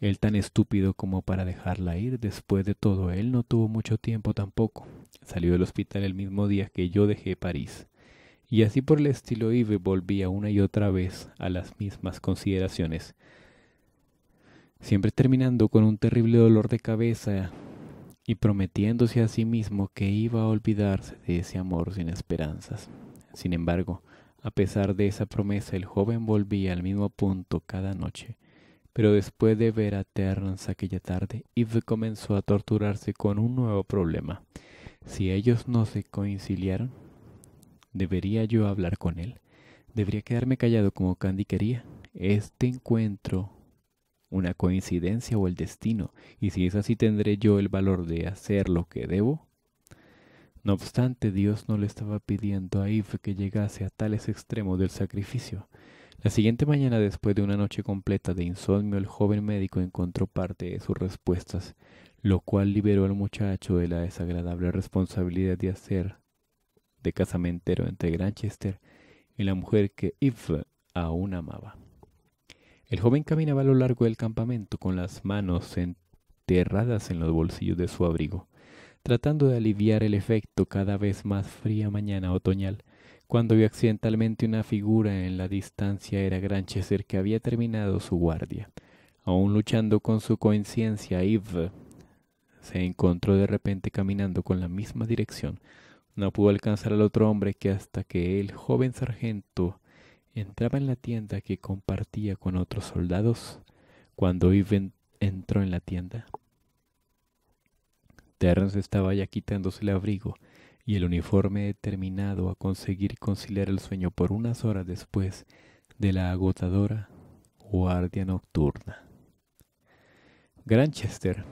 él tan estúpido como para dejarla ir. Después de todo, él no tuvo mucho tiempo tampoco. Salió del hospital el mismo día que yo dejé París. Y así por el estilo iba y volvía una y otra vez a las mismas consideraciones. Siempre terminando con un terrible dolor de cabeza y prometiéndose a sí mismo que iba a olvidarse de ese amor sin esperanzas. Sin embargo, a pesar de esa promesa, el joven volvía al mismo punto cada noche pero después de ver a Terrence aquella tarde, Eve comenzó a torturarse con un nuevo problema. Si ellos no se conciliaron, debería yo hablar con él. Debería quedarme callado como Candy quería. Este encuentro, una coincidencia o el destino, y si es así tendré yo el valor de hacer lo que debo. No obstante, Dios no le estaba pidiendo a Eve que llegase a tales extremos del sacrificio. La siguiente mañana, después de una noche completa de insomnio, el joven médico encontró parte de sus respuestas, lo cual liberó al muchacho de la desagradable responsabilidad de hacer de casamentero entre Granchester y la mujer que Eve aún amaba. El joven caminaba a lo largo del campamento con las manos enterradas en los bolsillos de su abrigo, tratando de aliviar el efecto cada vez más fría mañana otoñal cuando vio accidentalmente una figura en la distancia era Granchester que había terminado su guardia. Aún luchando con su conciencia, Yves se encontró de repente caminando con la misma dirección. No pudo alcanzar al otro hombre que hasta que el joven sargento entraba en la tienda que compartía con otros soldados. Cuando Yves entró en la tienda, Terrence estaba ya quitándose el abrigo y el uniforme determinado a conseguir conciliar el sueño por unas horas después de la agotadora guardia nocturna. Granchester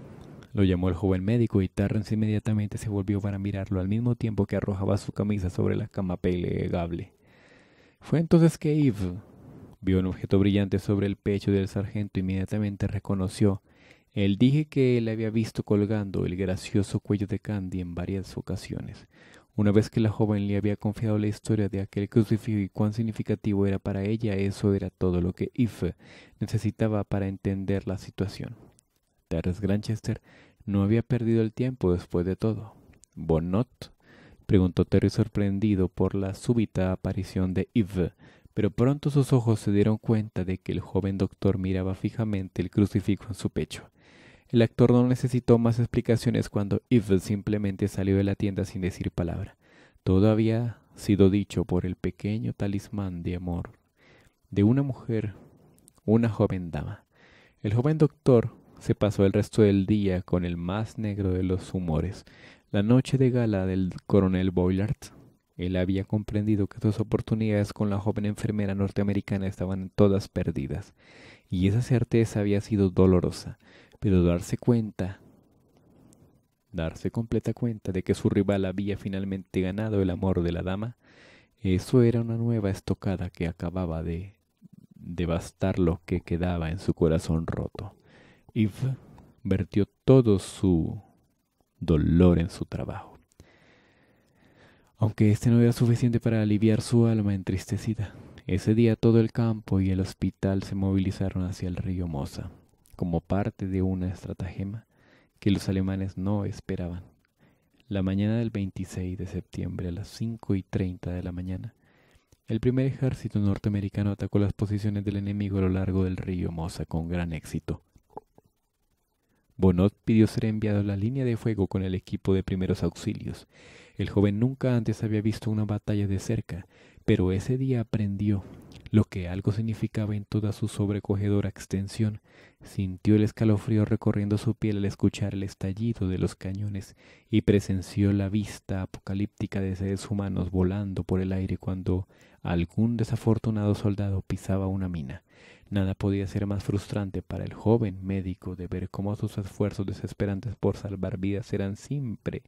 lo llamó el joven médico y Terrence inmediatamente se volvió para mirarlo al mismo tiempo que arrojaba su camisa sobre la cama plegable. Fue entonces que Eve vio un objeto brillante sobre el pecho del sargento y e inmediatamente reconoció él dije que él había visto colgando el gracioso cuello de Candy en varias ocasiones. Una vez que la joven le había confiado la historia de aquel crucifijo y cuán significativo era para ella, eso era todo lo que if necesitaba para entender la situación. terry Granchester no había perdido el tiempo después de todo. ¿Bonnot? preguntó Terry sorprendido por la súbita aparición de Eve, pero pronto sus ojos se dieron cuenta de que el joven doctor miraba fijamente el crucifijo en su pecho. El actor no necesitó más explicaciones cuando Eve simplemente salió de la tienda sin decir palabra. Todo había sido dicho por el pequeño talismán de amor de una mujer, una joven dama. El joven doctor se pasó el resto del día con el más negro de los humores. La noche de gala del coronel Boylard, él había comprendido que sus oportunidades con la joven enfermera norteamericana estaban todas perdidas, y esa certeza había sido dolorosa. Pero darse cuenta, darse completa cuenta de que su rival había finalmente ganado el amor de la dama, eso era una nueva estocada que acababa de devastar lo que quedaba en su corazón roto. Y vertió todo su dolor en su trabajo. Aunque este no era suficiente para aliviar su alma entristecida, ese día todo el campo y el hospital se movilizaron hacia el río Mosa como parte de una estratagema que los alemanes no esperaban. La mañana del 26 de septiembre a las 5 y 30 de la mañana, el primer ejército norteamericano atacó las posiciones del enemigo a lo largo del río Mosa con gran éxito. Bonot pidió ser enviado a la línea de fuego con el equipo de primeros auxilios. El joven nunca antes había visto una batalla de cerca, pero ese día aprendió lo que algo significaba en toda su sobrecogedora extensión, sintió el escalofrío recorriendo su piel al escuchar el estallido de los cañones y presenció la vista apocalíptica de seres humanos volando por el aire cuando algún desafortunado soldado pisaba una mina. Nada podía ser más frustrante para el joven médico de ver cómo sus esfuerzos desesperantes por salvar vidas eran siempre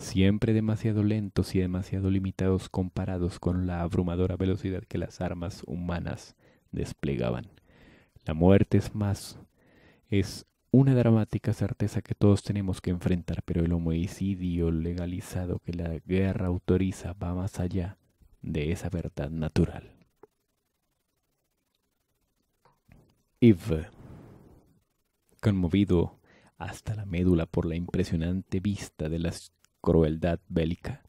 siempre demasiado lentos y demasiado limitados comparados con la abrumadora velocidad que las armas humanas desplegaban. La muerte es más, es una dramática certeza que todos tenemos que enfrentar, pero el homicidio legalizado que la guerra autoriza va más allá de esa verdad natural. Eve, conmovido hasta la médula por la impresionante vista de las crueldad bélica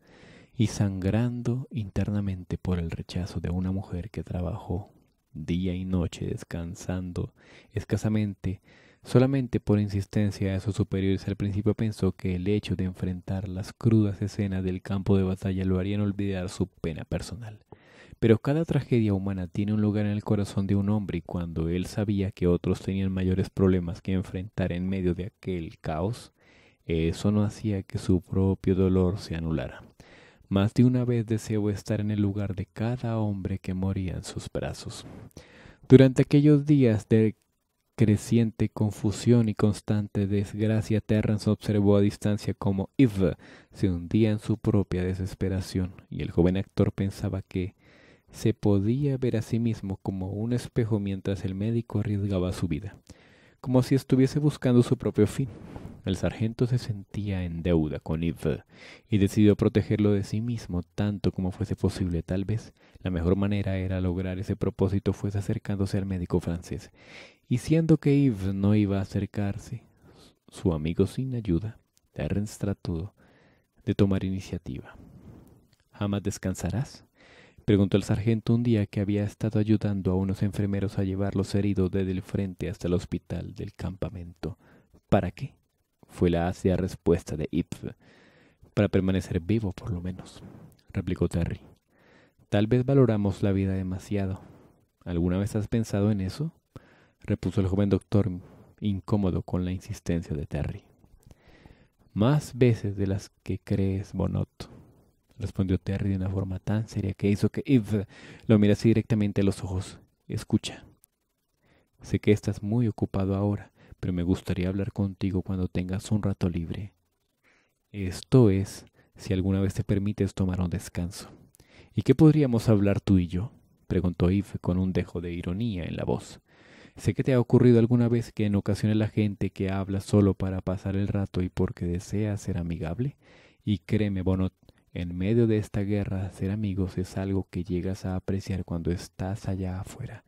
y sangrando internamente por el rechazo de una mujer que trabajó día y noche descansando escasamente, solamente por insistencia de sus superiores al principio pensó que el hecho de enfrentar las crudas escenas del campo de batalla lo harían olvidar su pena personal. Pero cada tragedia humana tiene un lugar en el corazón de un hombre y cuando él sabía que otros tenían mayores problemas que enfrentar en medio de aquel caos, eso no hacía que su propio dolor se anulara. Más de una vez deseó estar en el lugar de cada hombre que moría en sus brazos. Durante aquellos días de creciente confusión y constante desgracia, Terrence observó a distancia cómo Yves se hundía en su propia desesperación, y el joven actor pensaba que se podía ver a sí mismo como un espejo mientras el médico arriesgaba su vida, como si estuviese buscando su propio fin. El sargento se sentía en deuda con Yves y decidió protegerlo de sí mismo tanto como fuese posible. Tal vez la mejor manera era lograr ese propósito fuese acercándose al médico francés. Y siendo que Yves no iba a acercarse, su amigo sin ayuda, arrastra trató de tomar iniciativa. ¿Jamás descansarás? preguntó el sargento un día que había estado ayudando a unos enfermeros a llevar los heridos desde el frente hasta el hospital del campamento. ¿Para qué? fue la ácida respuesta de if Para permanecer vivo, por lo menos, replicó Terry. Tal vez valoramos la vida demasiado. ¿Alguna vez has pensado en eso? repuso el joven doctor, incómodo con la insistencia de Terry. Más veces de las que crees, Bonot, respondió Terry de una forma tan seria que hizo que Yves lo mirase directamente a los ojos. Escucha. Sé que estás muy ocupado ahora, pero me gustaría hablar contigo cuando tengas un rato libre. Esto es, si alguna vez te permites tomar un descanso. ¿Y qué podríamos hablar tú y yo? preguntó Yves con un dejo de ironía en la voz. Sé que te ha ocurrido alguna vez que en ocasiones la gente que habla solo para pasar el rato y porque desea ser amigable, y créeme, Bonot, en medio de esta guerra ser amigos es algo que llegas a apreciar cuando estás allá afuera,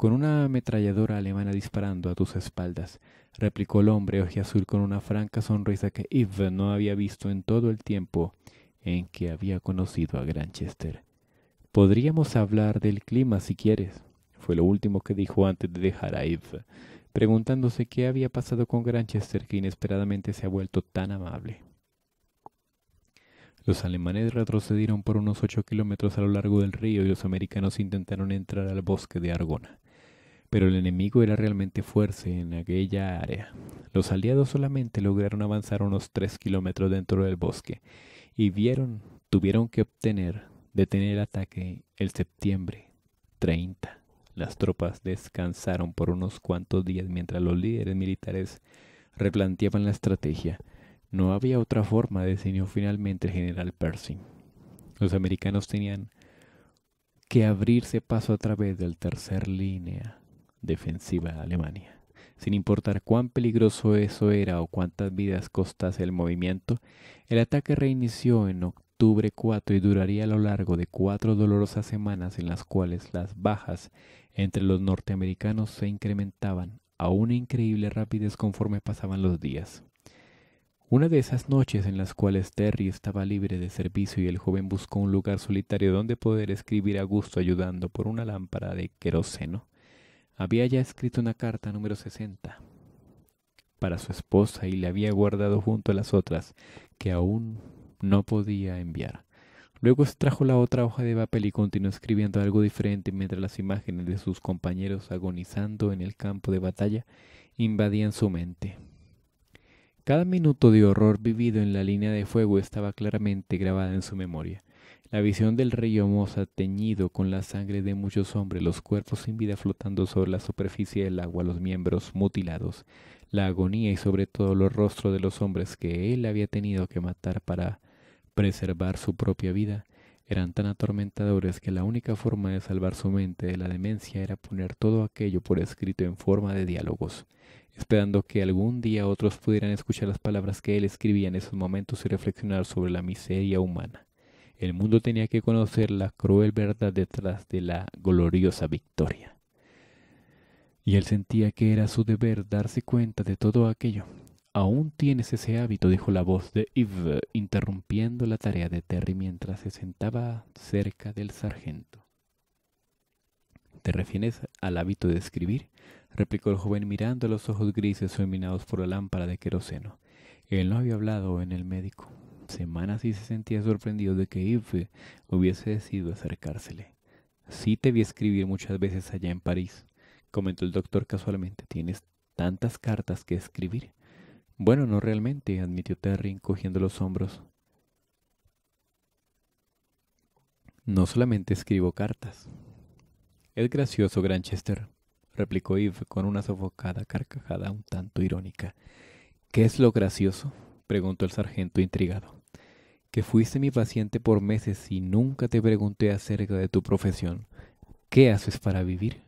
con una ametralladora alemana disparando a tus espaldas, replicó el hombre ojiazul con una franca sonrisa que Yves no había visto en todo el tiempo en que había conocido a Granchester. Podríamos hablar del clima si quieres, fue lo último que dijo antes de dejar a Eve, preguntándose qué había pasado con Granchester que inesperadamente se ha vuelto tan amable. Los alemanes retrocedieron por unos ocho kilómetros a lo largo del río y los americanos intentaron entrar al bosque de Argona pero el enemigo era realmente fuerte en aquella área. Los aliados solamente lograron avanzar unos tres kilómetros dentro del bosque y vieron, tuvieron que obtener, detener el ataque el septiembre 30. Las tropas descansaron por unos cuantos días mientras los líderes militares replanteaban la estrategia. No había otra forma, decidió finalmente el general Pershing. Los americanos tenían que abrirse paso a través del tercer línea defensiva de Alemania. Sin importar cuán peligroso eso era o cuántas vidas costase el movimiento, el ataque reinició en octubre 4 y duraría a lo largo de cuatro dolorosas semanas en las cuales las bajas entre los norteamericanos se incrementaban a una increíble rapidez conforme pasaban los días. Una de esas noches en las cuales Terry estaba libre de servicio y el joven buscó un lugar solitario donde poder escribir a gusto ayudando por una lámpara de queroseno había ya escrito una carta número 60 para su esposa y la había guardado junto a las otras que aún no podía enviar. Luego extrajo la otra hoja de papel y continuó escribiendo algo diferente mientras las imágenes de sus compañeros agonizando en el campo de batalla invadían su mente. Cada minuto de horror vivido en la línea de fuego estaba claramente grabada en su memoria. La visión del rey Mosa teñido con la sangre de muchos hombres, los cuerpos sin vida flotando sobre la superficie del agua, los miembros mutilados, la agonía y sobre todo los rostros de los hombres que él había tenido que matar para preservar su propia vida, eran tan atormentadores que la única forma de salvar su mente de la demencia era poner todo aquello por escrito en forma de diálogos, esperando que algún día otros pudieran escuchar las palabras que él escribía en esos momentos y reflexionar sobre la miseria humana. El mundo tenía que conocer la cruel verdad detrás de la gloriosa victoria. Y él sentía que era su deber darse cuenta de todo aquello. Aún tienes ese hábito, dijo la voz de Eve, interrumpiendo la tarea de Terry mientras se sentaba cerca del sargento. ¿Te refieres al hábito de escribir? replicó el joven mirando los ojos grises iluminados por la lámpara de queroseno. Él no había hablado en el médico semanas y se sentía sorprendido de que Yves hubiese decidido acercársele. Sí te vi escribir muchas veces allá en París, comentó el doctor casualmente. Tienes tantas cartas que escribir. Bueno, no realmente, admitió Terry encogiendo los hombros. No solamente escribo cartas. Es gracioso, Granchester, replicó Yves con una sofocada carcajada un tanto irónica. ¿Qué es lo gracioso? preguntó el sargento intrigado que fuiste mi paciente por meses y nunca te pregunté acerca de tu profesión. ¿Qué haces para vivir?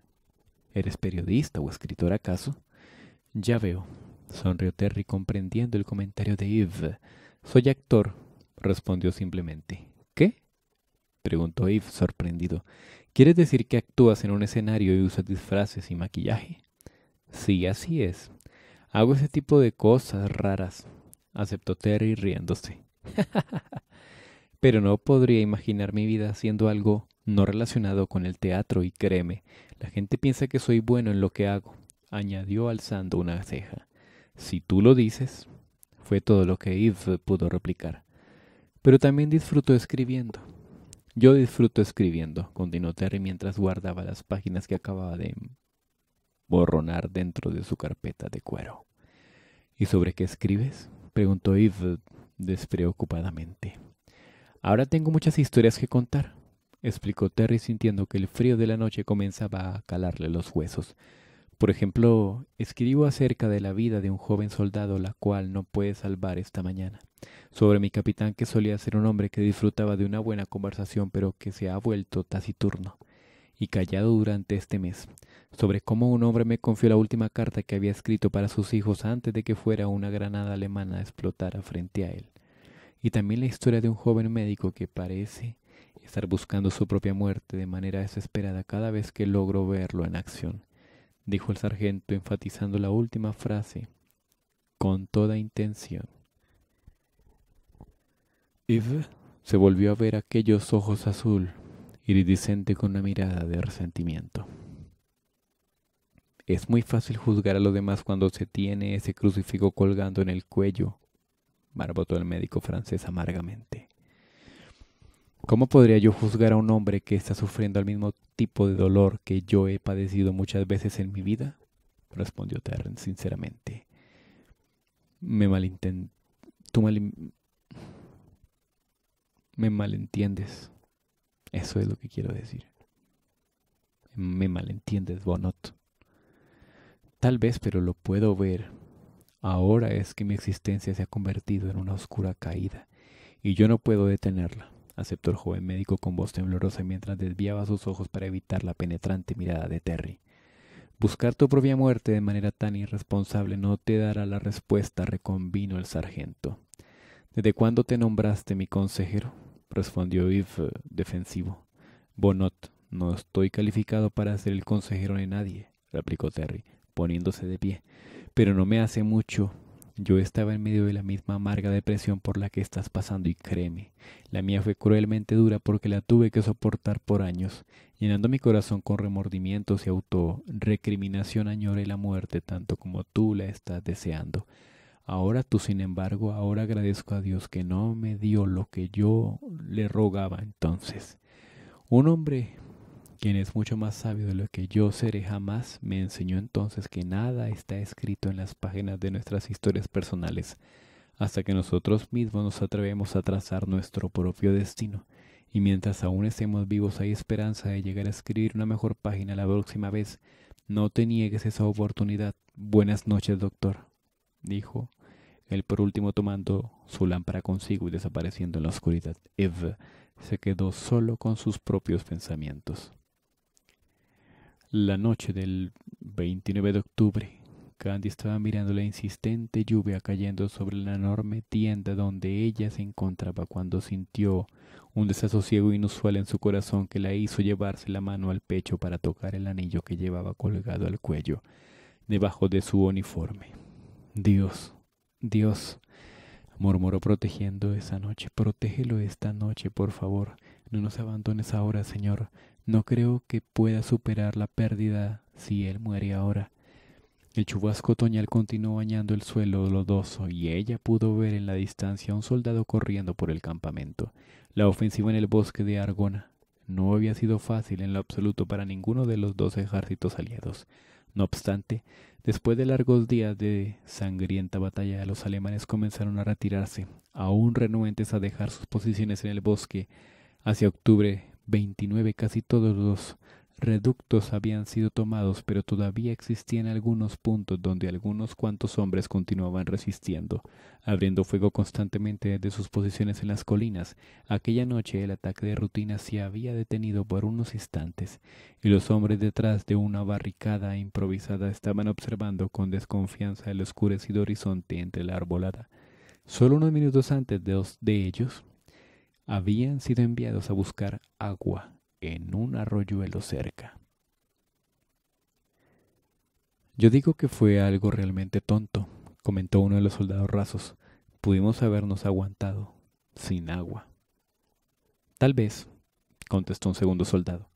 ¿Eres periodista o escritor acaso? Ya veo, sonrió Terry comprendiendo el comentario de Eve. Soy actor, respondió simplemente. ¿Qué? preguntó Eve sorprendido. ¿Quieres decir que actúas en un escenario y usas disfraces y maquillaje? Sí, así es. Hago ese tipo de cosas raras, aceptó Terry riéndose. Pero no podría imaginar mi vida haciendo algo no relacionado con el teatro y créeme, la gente piensa que soy bueno en lo que hago, añadió alzando una ceja. Si tú lo dices, fue todo lo que Yves pudo replicar. Pero también disfruto escribiendo. Yo disfruto escribiendo, continuó Terry mientras guardaba las páginas que acababa de borronar dentro de su carpeta de cuero. ¿Y sobre qué escribes? preguntó Yves despreocupadamente. Ahora tengo muchas historias que contar, explicó Terry sintiendo que el frío de la noche comenzaba a calarle los huesos. Por ejemplo, escribo acerca de la vida de un joven soldado la cual no puede salvar esta mañana, sobre mi capitán que solía ser un hombre que disfrutaba de una buena conversación pero que se ha vuelto taciturno y callado durante este mes, sobre cómo un hombre me confió la última carta que había escrito para sus hijos antes de que fuera una granada alemana a explotara frente a él y también la historia de un joven médico que parece estar buscando su propia muerte de manera desesperada cada vez que logro verlo en acción, dijo el sargento enfatizando la última frase con toda intención. Yves se volvió a ver aquellos ojos azul, iridiscente con una mirada de resentimiento. Es muy fácil juzgar a los demás cuando se tiene ese crucifijo colgando en el cuello barbotó el médico francés amargamente. ¿Cómo podría yo juzgar a un hombre que está sufriendo el mismo tipo de dolor que yo he padecido muchas veces en mi vida? respondió Terren sinceramente. Me malinten... Tú Me malentiendes. Eso es lo que quiero decir. Me malentiendes, Bonot. Tal vez, pero lo puedo ver Ahora es que mi existencia se ha convertido en una oscura caída, y yo no puedo detenerla, aceptó el joven médico con voz temblorosa mientras desviaba sus ojos para evitar la penetrante mirada de Terry. Buscar tu propia muerte de manera tan irresponsable no te dará la respuesta, reconvino el sargento. ¿Desde cuándo te nombraste mi consejero? respondió Yves eh, defensivo. Bonot, no estoy calificado para ser el consejero de nadie, replicó Terry, poniéndose de pie. Pero no me hace mucho. Yo estaba en medio de la misma amarga depresión por la que estás pasando y créeme, la mía fue cruelmente dura porque la tuve que soportar por años, llenando mi corazón con remordimientos y auto-recriminación añoré la muerte tanto como tú la estás deseando. Ahora tú, sin embargo, ahora agradezco a Dios que no me dio lo que yo le rogaba entonces. Un hombre quien es mucho más sabio de lo que yo seré jamás, me enseñó entonces que nada está escrito en las páginas de nuestras historias personales, hasta que nosotros mismos nos atrevemos a trazar nuestro propio destino. Y mientras aún estemos vivos hay esperanza de llegar a escribir una mejor página la próxima vez. No te niegues esa oportunidad. Buenas noches, doctor, dijo él por último tomando su lámpara consigo y desapareciendo en la oscuridad. Eve se quedó solo con sus propios pensamientos. La noche del 29 de octubre, Candy estaba mirando la insistente lluvia cayendo sobre la enorme tienda donde ella se encontraba cuando sintió un desasosiego inusual en su corazón que la hizo llevarse la mano al pecho para tocar el anillo que llevaba colgado al cuello, debajo de su uniforme. Dios, Dios, murmuró protegiendo esa noche, protégelo esta noche, por favor. No nos abandones ahora, Señor. No creo que pueda superar la pérdida si él muere ahora. El chubasco otoñal continuó bañando el suelo lodoso y ella pudo ver en la distancia a un soldado corriendo por el campamento. La ofensiva en el bosque de Argona no había sido fácil en lo absoluto para ninguno de los dos ejércitos aliados. No obstante, después de largos días de sangrienta batalla, los alemanes comenzaron a retirarse, aún renuentes a dejar sus posiciones en el bosque. Hacia octubre 29 casi todos los reductos habían sido tomados, pero todavía existían algunos puntos donde algunos cuantos hombres continuaban resistiendo, abriendo fuego constantemente de sus posiciones en las colinas. Aquella noche el ataque de rutina se había detenido por unos instantes, y los hombres detrás de una barricada improvisada estaban observando con desconfianza el oscurecido horizonte entre la arbolada. Solo unos minutos antes de, de ellos, habían sido enviados a buscar agua en un arroyuelo cerca. Yo digo que fue algo realmente tonto, comentó uno de los soldados rasos. Pudimos habernos aguantado sin agua. Tal vez, contestó un segundo soldado.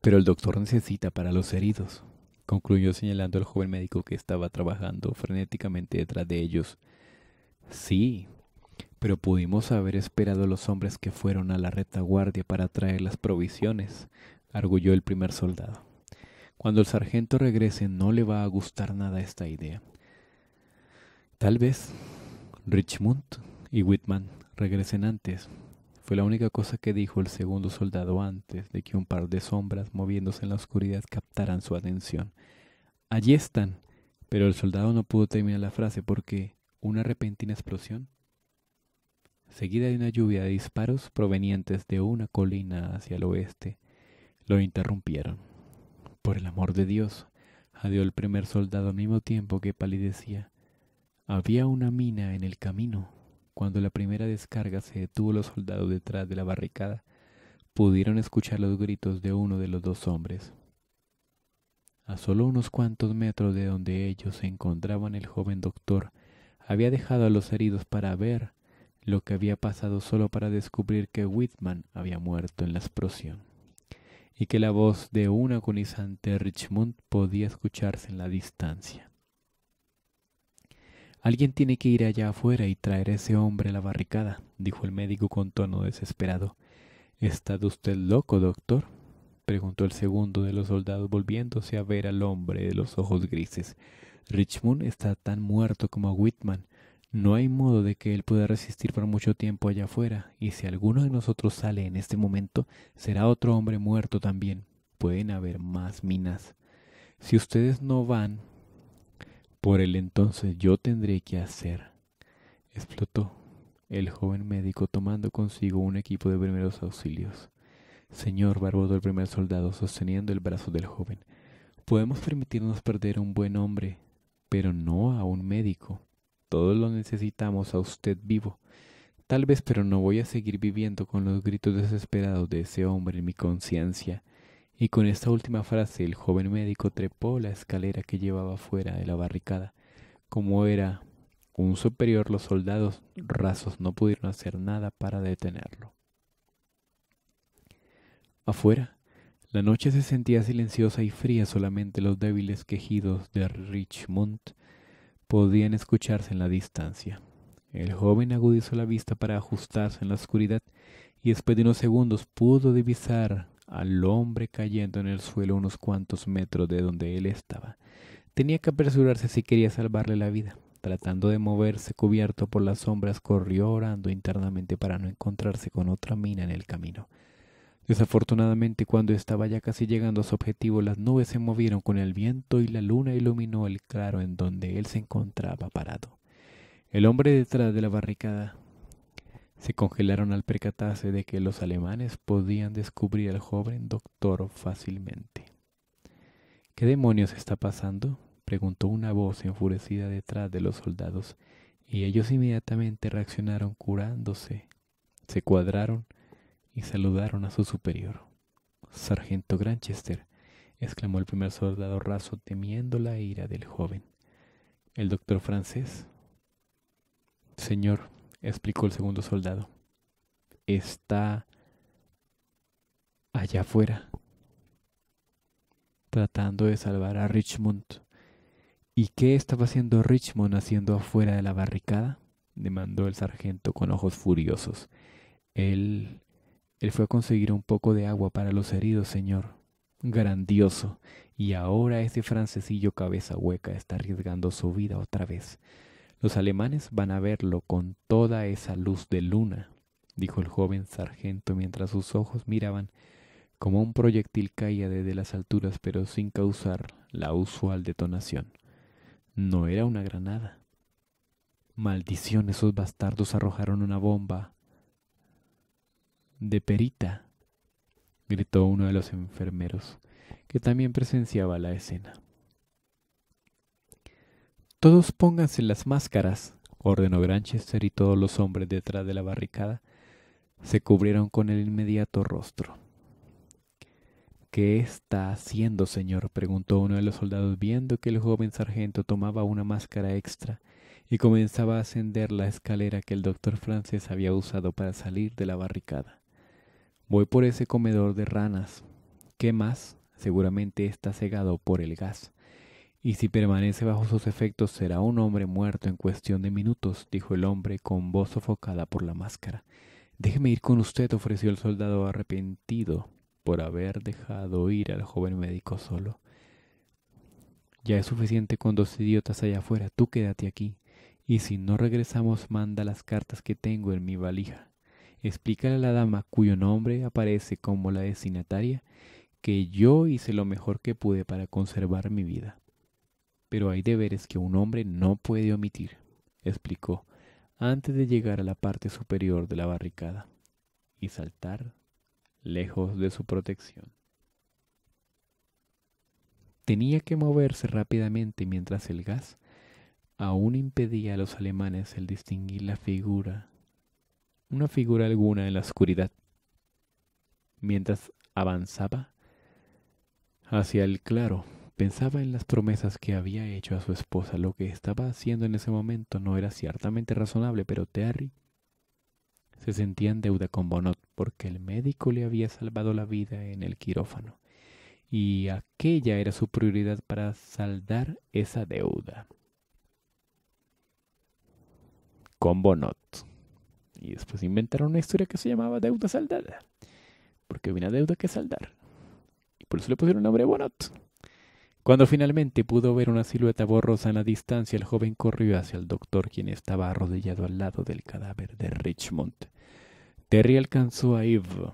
Pero el doctor necesita para los heridos, concluyó señalando al joven médico que estaba trabajando frenéticamente detrás de ellos. Sí, pero pudimos haber esperado a los hombres que fueron a la retaguardia para traer las provisiones, arguyó el primer soldado. Cuando el sargento regrese no le va a gustar nada esta idea. Tal vez Richmond y Whitman regresen antes. Fue la única cosa que dijo el segundo soldado antes de que un par de sombras moviéndose en la oscuridad captaran su atención. Allí están. Pero el soldado no pudo terminar la frase porque una repentina explosión seguida de una lluvia de disparos provenientes de una colina hacia el oeste, lo interrumpieron. Por el amor de Dios, adió el primer soldado al mismo tiempo que palidecía. Había una mina en el camino. Cuando la primera descarga se detuvo los soldados detrás de la barricada, pudieron escuchar los gritos de uno de los dos hombres. A solo unos cuantos metros de donde ellos se encontraban el joven doctor había dejado a los heridos para ver lo que había pasado solo para descubrir que Whitman había muerto en la explosión y que la voz de un agonizante Richmond podía escucharse en la distancia. Alguien tiene que ir allá afuera y traer a ese hombre a la barricada, dijo el médico con tono desesperado. ¿Está usted loco, doctor? preguntó el segundo de los soldados volviéndose a ver al hombre de los ojos grises. Richmond está tan muerto como Whitman. No hay modo de que él pueda resistir por mucho tiempo allá afuera, y si alguno de nosotros sale en este momento, será otro hombre muerto también. Pueden haber más minas. Si ustedes no van, por el entonces yo tendré que hacer. Explotó el joven médico tomando consigo un equipo de primeros auxilios. Señor, barbudo el primer soldado sosteniendo el brazo del joven. Podemos permitirnos perder a un buen hombre, pero no a un médico. Todos lo necesitamos a usted vivo. Tal vez, pero no voy a seguir viviendo con los gritos desesperados de ese hombre en mi conciencia. Y con esta última frase el joven médico trepó la escalera que llevaba fuera de la barricada. Como era un superior, los soldados rasos no pudieron hacer nada para detenerlo. Afuera, la noche se sentía silenciosa y fría, solamente los débiles quejidos de Richmond podían escucharse en la distancia. El joven agudizó la vista para ajustarse en la oscuridad y después de unos segundos pudo divisar al hombre cayendo en el suelo unos cuantos metros de donde él estaba. Tenía que apresurarse si quería salvarle la vida. Tratando de moverse cubierto por las sombras, corrió orando internamente para no encontrarse con otra mina en el camino. Desafortunadamente, cuando estaba ya casi llegando a su objetivo, las nubes se movieron con el viento y la luna iluminó el claro en donde él se encontraba parado. El hombre detrás de la barricada se congelaron al percatarse de que los alemanes podían descubrir al joven doctor fácilmente. ¿Qué demonios está pasando? preguntó una voz enfurecida detrás de los soldados, y ellos inmediatamente reaccionaron curándose. Se cuadraron y saludaron a su superior. Sargento Granchester, exclamó el primer soldado raso temiendo la ira del joven. ¿El doctor francés? Señor, explicó el segundo soldado, está allá afuera, tratando de salvar a Richmond. ¿Y qué estaba haciendo Richmond haciendo afuera de la barricada? demandó el sargento con ojos furiosos. Él él fue a conseguir un poco de agua para los heridos, señor. Grandioso. Y ahora ese francesillo cabeza hueca está arriesgando su vida otra vez. Los alemanes van a verlo con toda esa luz de luna, dijo el joven sargento mientras sus ojos miraban como un proyectil caía desde las alturas pero sin causar la usual detonación. No era una granada. Maldición, esos bastardos arrojaron una bomba de perita, gritó uno de los enfermeros, que también presenciaba la escena. Todos pónganse las máscaras, ordenó Granchester y todos los hombres detrás de la barricada se cubrieron con el inmediato rostro. ¿Qué está haciendo, señor? preguntó uno de los soldados viendo que el joven sargento tomaba una máscara extra y comenzaba a ascender la escalera que el doctor francés había usado para salir de la barricada. Voy por ese comedor de ranas. ¿Qué más? Seguramente está cegado por el gas. Y si permanece bajo sus efectos será un hombre muerto en cuestión de minutos, dijo el hombre con voz sofocada por la máscara. Déjeme ir con usted, ofreció el soldado arrepentido por haber dejado ir al joven médico solo. Ya es suficiente con dos idiotas allá afuera, tú quédate aquí, y si no regresamos manda las cartas que tengo en mi valija. Explícale a la dama, cuyo nombre aparece como la destinataria, que yo hice lo mejor que pude para conservar mi vida. Pero hay deberes que un hombre no puede omitir, explicó, antes de llegar a la parte superior de la barricada y saltar lejos de su protección. Tenía que moverse rápidamente mientras el gas aún impedía a los alemanes el distinguir la figura una figura alguna en la oscuridad. Mientras avanzaba hacia el claro, pensaba en las promesas que había hecho a su esposa. Lo que estaba haciendo en ese momento no era ciertamente razonable, pero Terry se sentía en deuda con Bonot porque el médico le había salvado la vida en el quirófano y aquella era su prioridad para saldar esa deuda. Con Bonot. Y después inventaron una historia que se llamaba deuda saldada. Porque había una deuda que saldar. Y por eso le pusieron nombre a Bonot. Cuando finalmente pudo ver una silueta borrosa en la distancia, el joven corrió hacia el doctor, quien estaba arrodillado al lado del cadáver de Richmond. Terry alcanzó a Eve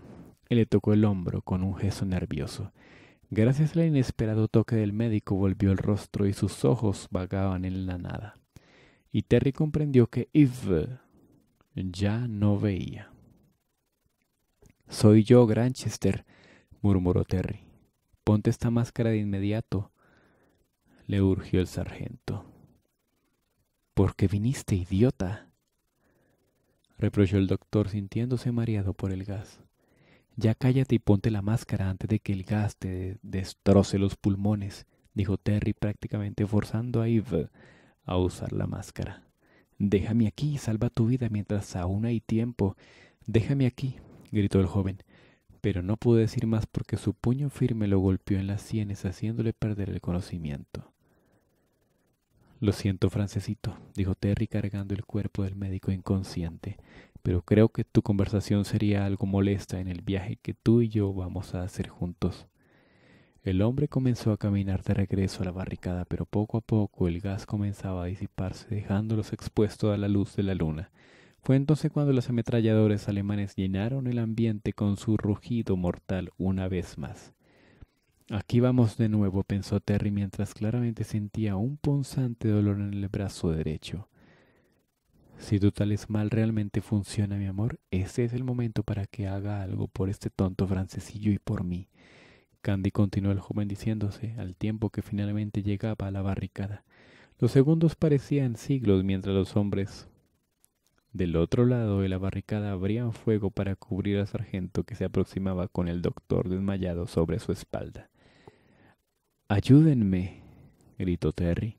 y le tocó el hombro con un gesto nervioso. Gracias al inesperado toque del médico volvió el rostro y sus ojos vagaban en la nada. Y Terry comprendió que Eve ya no veía. Soy yo, Granchester, murmuró Terry. Ponte esta máscara de inmediato, le urgió el sargento. ¿Por qué viniste, idiota? reprochó el doctor sintiéndose mareado por el gas. Ya cállate y ponte la máscara antes de que el gas te destroce los pulmones, dijo Terry prácticamente forzando a Eve a usar la máscara. Déjame aquí, salva tu vida mientras aún hay tiempo. Déjame aquí, gritó el joven, pero no pudo decir más porque su puño firme lo golpeó en las sienes, haciéndole perder el conocimiento. Lo siento, francesito, dijo Terry cargando el cuerpo del médico inconsciente, pero creo que tu conversación sería algo molesta en el viaje que tú y yo vamos a hacer juntos. El hombre comenzó a caminar de regreso a la barricada, pero poco a poco el gas comenzaba a disiparse, dejándolos expuestos a la luz de la luna. Fue entonces cuando los ametralladores alemanes llenaron el ambiente con su rugido mortal una vez más. Aquí vamos de nuevo, pensó Terry mientras claramente sentía un punzante dolor en el brazo derecho. Si tu talismán realmente funciona, mi amor, ese es el momento para que haga algo por este tonto francesillo y por mí. Candy continuó el joven diciéndose al tiempo que finalmente llegaba a la barricada. Los segundos parecían siglos mientras los hombres del otro lado de la barricada abrían fuego para cubrir al sargento que se aproximaba con el doctor desmayado sobre su espalda. Ayúdenme, gritó Terry.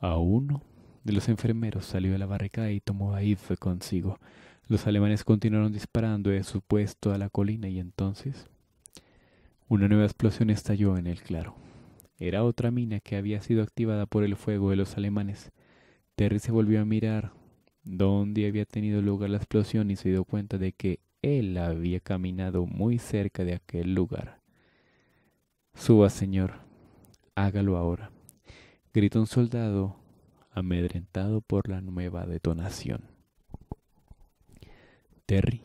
A uno de los enfermeros salió de la barricada y tomó a Yves consigo. Los alemanes continuaron disparando de su puesto a la colina y entonces una nueva explosión estalló en el claro. Era otra mina que había sido activada por el fuego de los alemanes. Terry se volvió a mirar dónde había tenido lugar la explosión y se dio cuenta de que él había caminado muy cerca de aquel lugar. Suba, señor, hágalo ahora, gritó un soldado amedrentado por la nueva detonación. Terry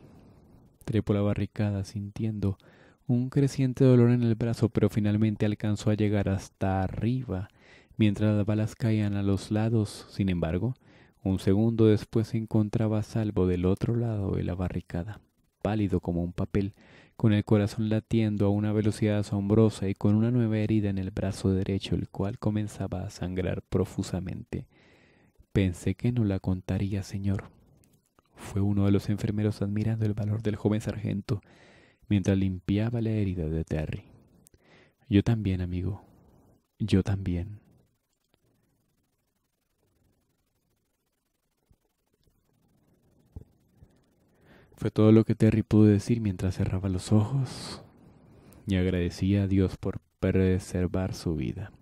trepó la barricada sintiendo un creciente dolor en el brazo, pero finalmente alcanzó a llegar hasta arriba, mientras las balas caían a los lados. Sin embargo, un segundo después se encontraba a salvo del otro lado de la barricada, pálido como un papel, con el corazón latiendo a una velocidad asombrosa y con una nueva herida en el brazo derecho, el cual comenzaba a sangrar profusamente. Pensé que no la contaría, señor. Fue uno de los enfermeros admirando el valor del joven sargento mientras limpiaba la herida de Terry. Yo también, amigo. Yo también. Fue todo lo que Terry pudo decir mientras cerraba los ojos y agradecía a Dios por preservar su vida.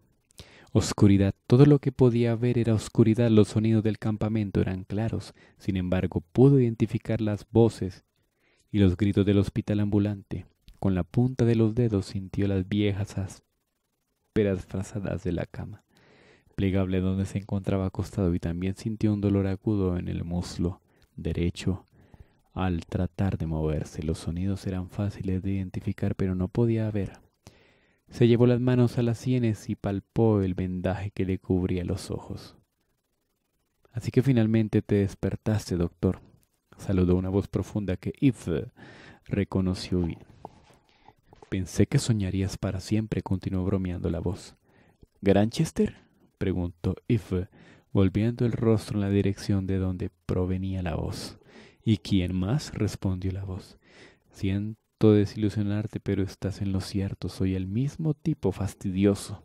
Oscuridad. Todo lo que podía ver era oscuridad. Los sonidos del campamento eran claros. Sin embargo, pudo identificar las voces y los gritos del hospital ambulante. Con la punta de los dedos sintió las viejas ásperas frazadas de la cama, plegable donde se encontraba acostado, y también sintió un dolor agudo en el muslo derecho. Al tratar de moverse, los sonidos eran fáciles de identificar, pero no podía ver. Se llevó las manos a las sienes y palpó el vendaje que le cubría los ojos. Así que finalmente te despertaste, doctor, saludó una voz profunda que If reconoció bien. Pensé que soñarías para siempre, continuó bromeando la voz. ¿Granchester? preguntó If, volviendo el rostro en la dirección de donde provenía la voz. ¿Y quién más? respondió la voz. Siento desilusionarte, pero estás en lo cierto. Soy el mismo tipo fastidioso.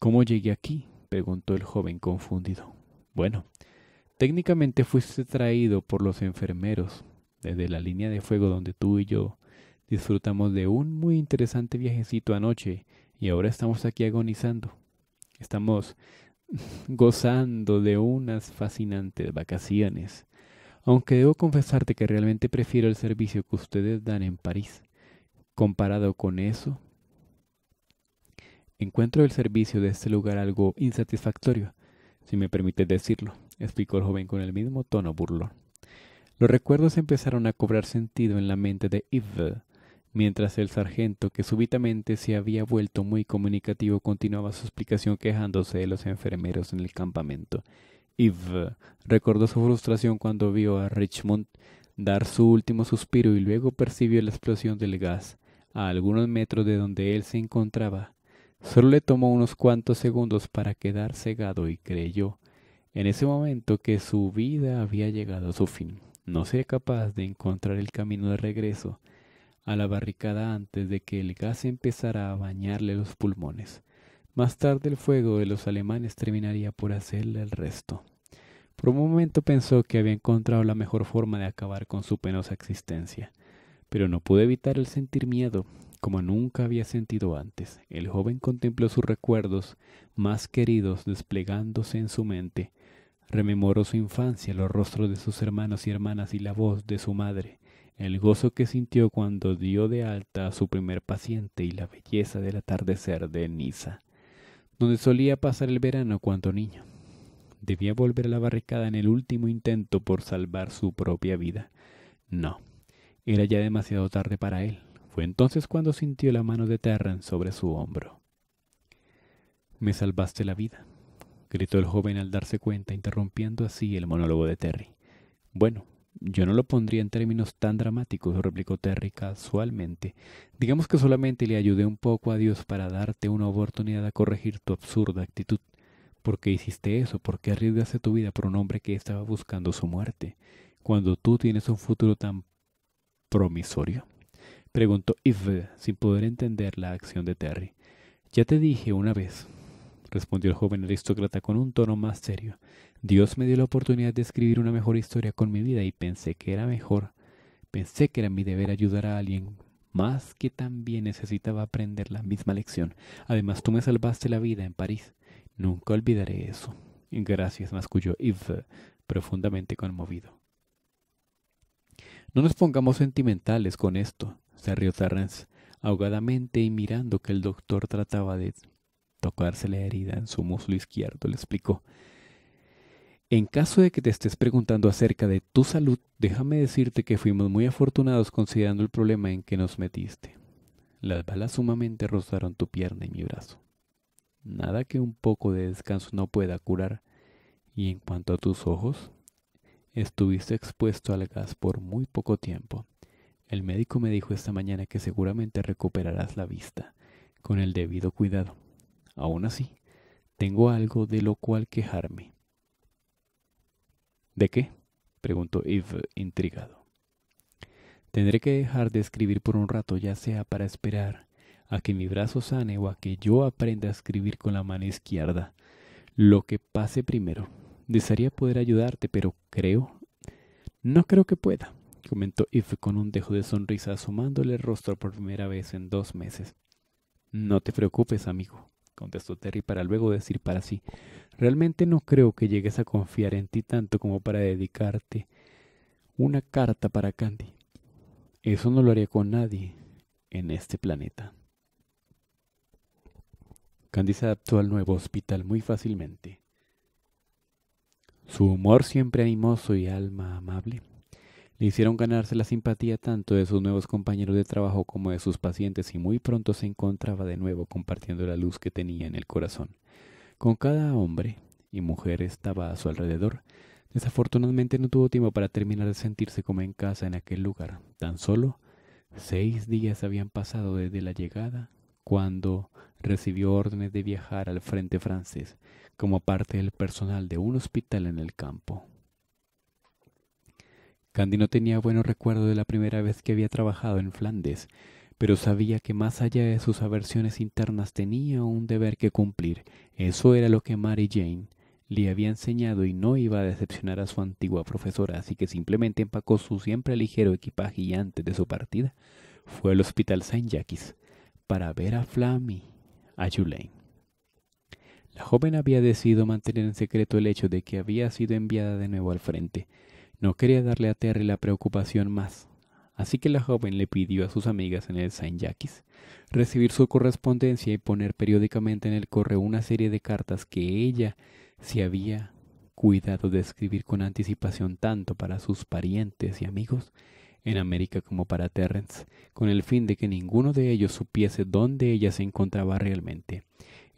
¿Cómo llegué aquí? preguntó el joven confundido. Bueno, Técnicamente fuiste traído por los enfermeros desde la línea de fuego donde tú y yo disfrutamos de un muy interesante viajecito anoche y ahora estamos aquí agonizando. Estamos gozando de unas fascinantes vacaciones. Aunque debo confesarte que realmente prefiero el servicio que ustedes dan en París. Comparado con eso, encuentro el servicio de este lugar algo insatisfactorio, si me permites decirlo explicó el joven con el mismo tono burlón. Los recuerdos empezaron a cobrar sentido en la mente de Yves, mientras el sargento, que súbitamente se había vuelto muy comunicativo, continuaba su explicación quejándose de los enfermeros en el campamento. Yves recordó su frustración cuando vio a Richmond dar su último suspiro y luego percibió la explosión del gas a algunos metros de donde él se encontraba. Solo le tomó unos cuantos segundos para quedar cegado y creyó en ese momento que su vida había llegado a su fin, no sería capaz de encontrar el camino de regreso a la barricada antes de que el gas empezara a bañarle los pulmones. Más tarde el fuego de los alemanes terminaría por hacerle el resto. Por un momento pensó que había encontrado la mejor forma de acabar con su penosa existencia, pero no pudo evitar el sentir miedo, como nunca había sentido antes. El joven contempló sus recuerdos más queridos desplegándose en su mente, Rememoró su infancia, los rostros de sus hermanos y hermanas y la voz de su madre, el gozo que sintió cuando dio de alta a su primer paciente y la belleza del atardecer de Niza, donde solía pasar el verano cuando niño. Debía volver a la barricada en el último intento por salvar su propia vida. No, era ya demasiado tarde para él. Fue entonces cuando sintió la mano de Terran sobre su hombro. Me salvaste la vida, gritó el joven al darse cuenta, interrumpiendo así el monólogo de Terry. Bueno, yo no lo pondría en términos tan dramáticos, replicó Terry casualmente. Digamos que solamente le ayudé un poco a Dios para darte una oportunidad a corregir tu absurda actitud. ¿Por qué hiciste eso? ¿Por qué arriesgaste tu vida por un hombre que estaba buscando su muerte? Cuando tú tienes un futuro tan promisorio. Preguntó Yves sin poder entender la acción de Terry. Ya te dije una vez, respondió el joven aristócrata con un tono más serio. Dios me dio la oportunidad de escribir una mejor historia con mi vida y pensé que era mejor. Pensé que era mi deber ayudar a alguien más que también necesitaba aprender la misma lección. Además, tú me salvaste la vida en París. Nunca olvidaré eso. Gracias, masculló Yves, profundamente conmovido. No nos pongamos sentimentales con esto, se rió Terrence ahogadamente y mirando que el doctor trataba de tocarse la herida en su muslo izquierdo, le explicó. En caso de que te estés preguntando acerca de tu salud, déjame decirte que fuimos muy afortunados considerando el problema en que nos metiste. Las balas sumamente rozaron tu pierna y mi brazo. Nada que un poco de descanso no pueda curar. Y en cuanto a tus ojos, estuviste expuesto al gas por muy poco tiempo. El médico me dijo esta mañana que seguramente recuperarás la vista, con el debido cuidado. Aún así, tengo algo de lo cual quejarme. ¿De qué? preguntó Eve intrigado. Tendré que dejar de escribir por un rato, ya sea para esperar a que mi brazo sane o a que yo aprenda a escribir con la mano izquierda. Lo que pase primero. Desearía poder ayudarte, pero creo... No creo que pueda, comentó Eve con un dejo de sonrisa asomándole el rostro por primera vez en dos meses. No te preocupes, amigo contestó Terry para luego decir para sí Realmente no creo que llegues a confiar en ti tanto como para dedicarte una carta para Candy. Eso no lo haría con nadie en este planeta. Candy se adaptó al nuevo hospital muy fácilmente. Su humor siempre animoso y alma amable le hicieron ganarse la simpatía tanto de sus nuevos compañeros de trabajo como de sus pacientes y muy pronto se encontraba de nuevo compartiendo la luz que tenía en el corazón. Con cada hombre y mujer estaba a su alrededor, desafortunadamente no tuvo tiempo para terminar de sentirse como en casa en aquel lugar. Tan solo seis días habían pasado desde la llegada cuando recibió órdenes de viajar al frente francés como parte del personal de un hospital en el campo. Candy no tenía buenos recuerdos de la primera vez que había trabajado en Flandes, pero sabía que más allá de sus aversiones internas tenía un deber que cumplir. Eso era lo que Mary Jane le había enseñado y no iba a decepcionar a su antigua profesora, así que simplemente empacó su siempre ligero equipaje y antes de su partida fue al Hospital Saint Jacques para ver a Flammy, a Julaine. La joven había decidido mantener en secreto el hecho de que había sido enviada de nuevo al frente, no quería darle a Terry la preocupación más, así que la joven le pidió a sus amigas en el Saint Jacques recibir su correspondencia y poner periódicamente en el correo una serie de cartas que ella se había cuidado de escribir con anticipación tanto para sus parientes y amigos en América como para Terrence, con el fin de que ninguno de ellos supiese dónde ella se encontraba realmente.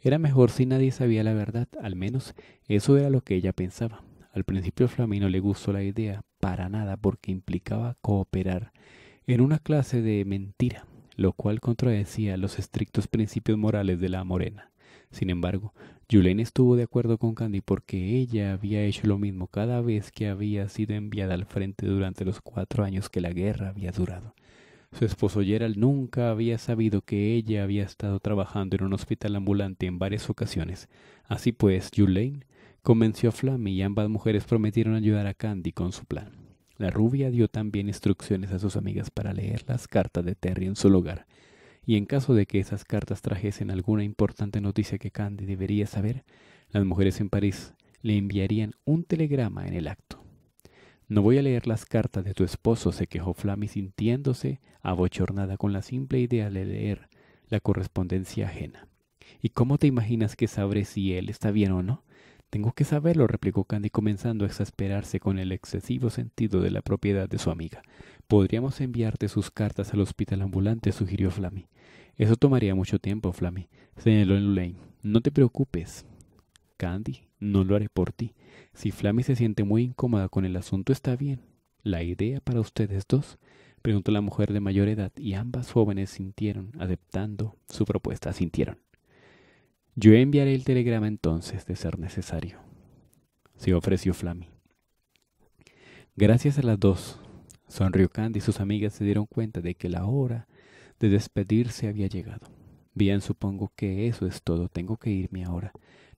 Era mejor si nadie sabía la verdad, al menos eso era lo que ella pensaba. Al principio Flamino no le gustó la idea para nada porque implicaba cooperar en una clase de mentira, lo cual contradecía los estrictos principios morales de la morena. Sin embargo, Julaine estuvo de acuerdo con Candy porque ella había hecho lo mismo cada vez que había sido enviada al frente durante los cuatro años que la guerra había durado. Su esposo Gerald nunca había sabido que ella había estado trabajando en un hospital ambulante en varias ocasiones. Así pues, Julaine Convenció a y ambas mujeres prometieron ayudar a Candy con su plan. La rubia dio también instrucciones a sus amigas para leer las cartas de Terry en su lugar, y en caso de que esas cartas trajesen alguna importante noticia que Candy debería saber, las mujeres en París le enviarían un telegrama en el acto. No voy a leer las cartas de tu esposo, se quejó Flammy sintiéndose abochornada con la simple idea de leer la correspondencia ajena. ¿Y cómo te imaginas que sabré si él está bien o no? Tengo que saberlo, replicó Candy, comenzando a exasperarse con el excesivo sentido de la propiedad de su amiga. Podríamos enviarte sus cartas al hospital ambulante, sugirió Flammy. Eso tomaría mucho tiempo, Flammy, señaló Lane. No te preocupes, Candy, no lo haré por ti. Si Flammy se siente muy incómoda con el asunto, está bien. ¿La idea para ustedes dos? preguntó la mujer de mayor edad, y ambas jóvenes sintieron, aceptando su propuesta, sintieron. Yo enviaré el telegrama entonces de ser necesario, se ofreció Flammy. Gracias a las dos, sonrió Candy y sus amigas se dieron cuenta de que la hora de despedirse había llegado. Bien, supongo que eso es todo, tengo que irme ahora.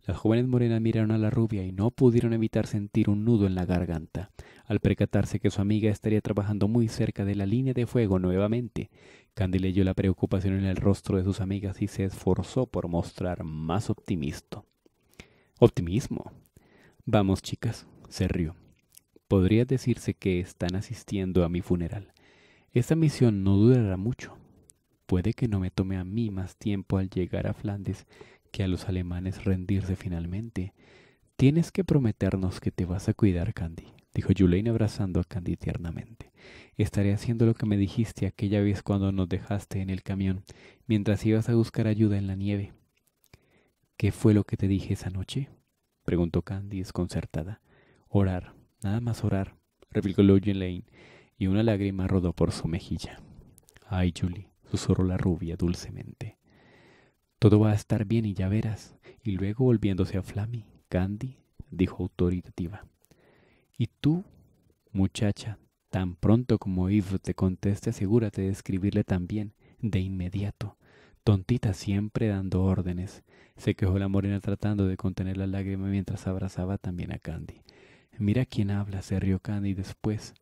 Las jóvenes morenas miraron a la rubia y no pudieron evitar sentir un nudo en la garganta, al percatarse que su amiga estaría trabajando muy cerca de la línea de fuego nuevamente, Candy leyó la preocupación en el rostro de sus amigas y se esforzó por mostrar más optimismo. Optimismo. Vamos, chicas, se rió. Podría decirse que están asistiendo a mi funeral. Esta misión no durará mucho. Puede que no me tome a mí más tiempo al llegar a Flandes que a los alemanes rendirse finalmente. Tienes que prometernos que te vas a cuidar, Candy, dijo Julaine abrazando a Candy tiernamente. Estaré haciendo lo que me dijiste aquella vez cuando nos dejaste en el camión, mientras ibas a buscar ayuda en la nieve. ¿Qué fue lo que te dije esa noche? preguntó Candy desconcertada. Orar, nada más orar, replicó Logan Lane, y una lágrima rodó por su mejilla. Ay, Julie, susurró la rubia dulcemente. Todo va a estar bien y ya verás. Y luego, volviéndose a Flammy, Candy dijo autoritativa. ¿Y tú, muchacha, Tan pronto como Yves te conteste, asegúrate de escribirle también, de inmediato. Tontita siempre dando órdenes. Se quejó la morena tratando de contener la lágrima mientras abrazaba también a Candy. Mira quién habla, se rió Candy después.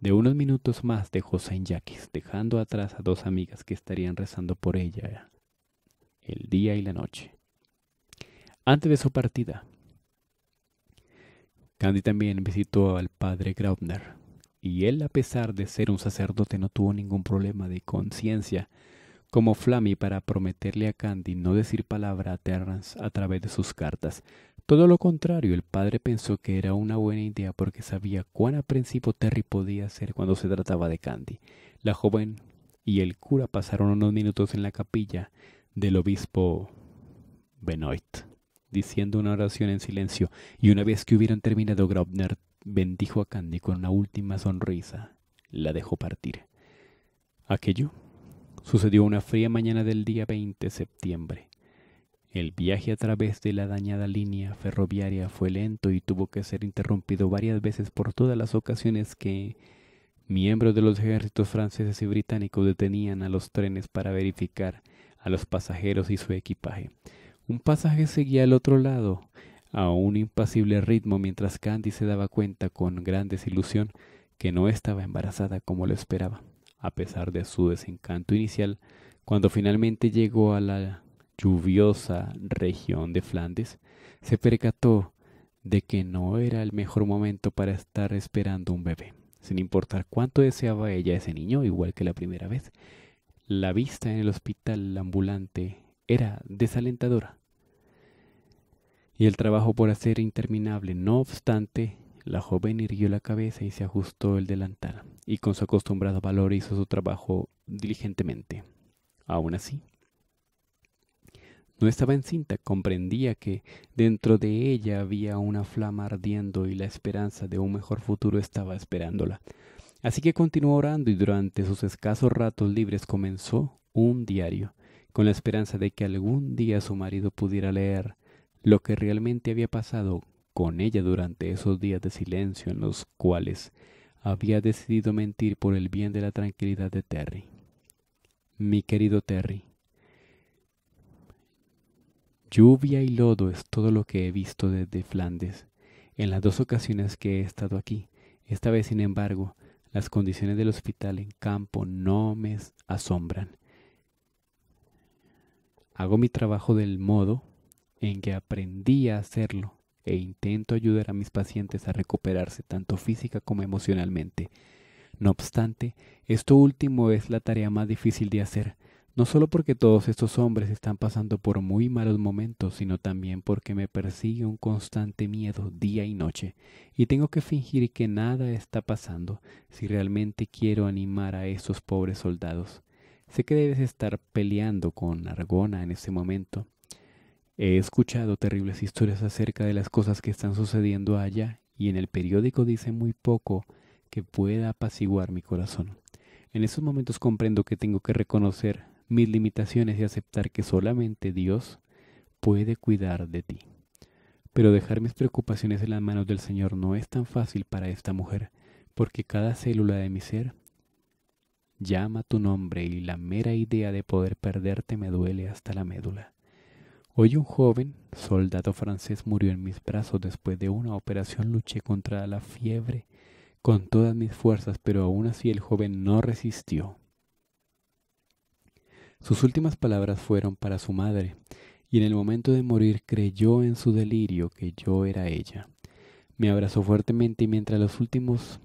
De unos minutos más dejó Saint Jacques, dejando atrás a dos amigas que estarían rezando por ella el día y la noche. Antes de su partida, Candy también visitó al padre Graubner, y él a pesar de ser un sacerdote no tuvo ningún problema de conciencia, como Flammy para prometerle a Candy no decir palabra a Terrance a través de sus cartas. Todo lo contrario, el padre pensó que era una buena idea porque sabía cuán aprensivo Terry podía ser cuando se trataba de Candy. La joven y el cura pasaron unos minutos en la capilla del obispo Benoit, diciendo una oración en silencio, y una vez que hubieran terminado Graubner bendijo a Candy con una última sonrisa. La dejó partir. Aquello sucedió una fría mañana del día 20 de septiembre. El viaje a través de la dañada línea ferroviaria fue lento y tuvo que ser interrumpido varias veces por todas las ocasiones que miembros de los ejércitos franceses y británicos detenían a los trenes para verificar a los pasajeros y su equipaje. Un pasaje seguía al otro lado, a un impasible ritmo mientras Candy se daba cuenta con gran desilusión que no estaba embarazada como lo esperaba, a pesar de su desencanto inicial, cuando finalmente llegó a la lluviosa región de Flandes, se percató de que no era el mejor momento para estar esperando un bebé, sin importar cuánto deseaba ella ese niño, igual que la primera vez. La vista en el hospital ambulante era desalentadora y el trabajo por hacer interminable. No obstante, la joven irguió la cabeza y se ajustó el delantal, y con su acostumbrado valor hizo su trabajo diligentemente. Aún así, no estaba encinta, comprendía que dentro de ella había una flama ardiendo y la esperanza de un mejor futuro estaba esperándola. Así que continuó orando y durante sus escasos ratos libres comenzó un diario, con la esperanza de que algún día su marido pudiera leer lo que realmente había pasado con ella durante esos días de silencio en los cuales había decidido mentir por el bien de la tranquilidad de Terry. Mi querido Terry, lluvia y lodo es todo lo que he visto desde Flandes en las dos ocasiones que he estado aquí. Esta vez, sin embargo, las condiciones del hospital en campo no me asombran. Hago mi trabajo del modo en que aprendí a hacerlo e intento ayudar a mis pacientes a recuperarse tanto física como emocionalmente. No obstante, esto último es la tarea más difícil de hacer, no solo porque todos estos hombres están pasando por muy malos momentos, sino también porque me persigue un constante miedo día y noche, y tengo que fingir que nada está pasando si realmente quiero animar a esos pobres soldados. Sé que debes estar peleando con Argona en ese momento, He escuchado terribles historias acerca de las cosas que están sucediendo allá y en el periódico dice muy poco que pueda apaciguar mi corazón. En esos momentos comprendo que tengo que reconocer mis limitaciones y aceptar que solamente Dios puede cuidar de ti. Pero dejar mis preocupaciones en las manos del Señor no es tan fácil para esta mujer, porque cada célula de mi ser llama tu nombre y la mera idea de poder perderte me duele hasta la médula. Hoy un joven soldado francés murió en mis brazos después de una operación. Luché contra la fiebre con todas mis fuerzas, pero aún así el joven no resistió. Sus últimas palabras fueron para su madre, y en el momento de morir creyó en su delirio que yo era ella. Me abrazó fuertemente y mientras los últimos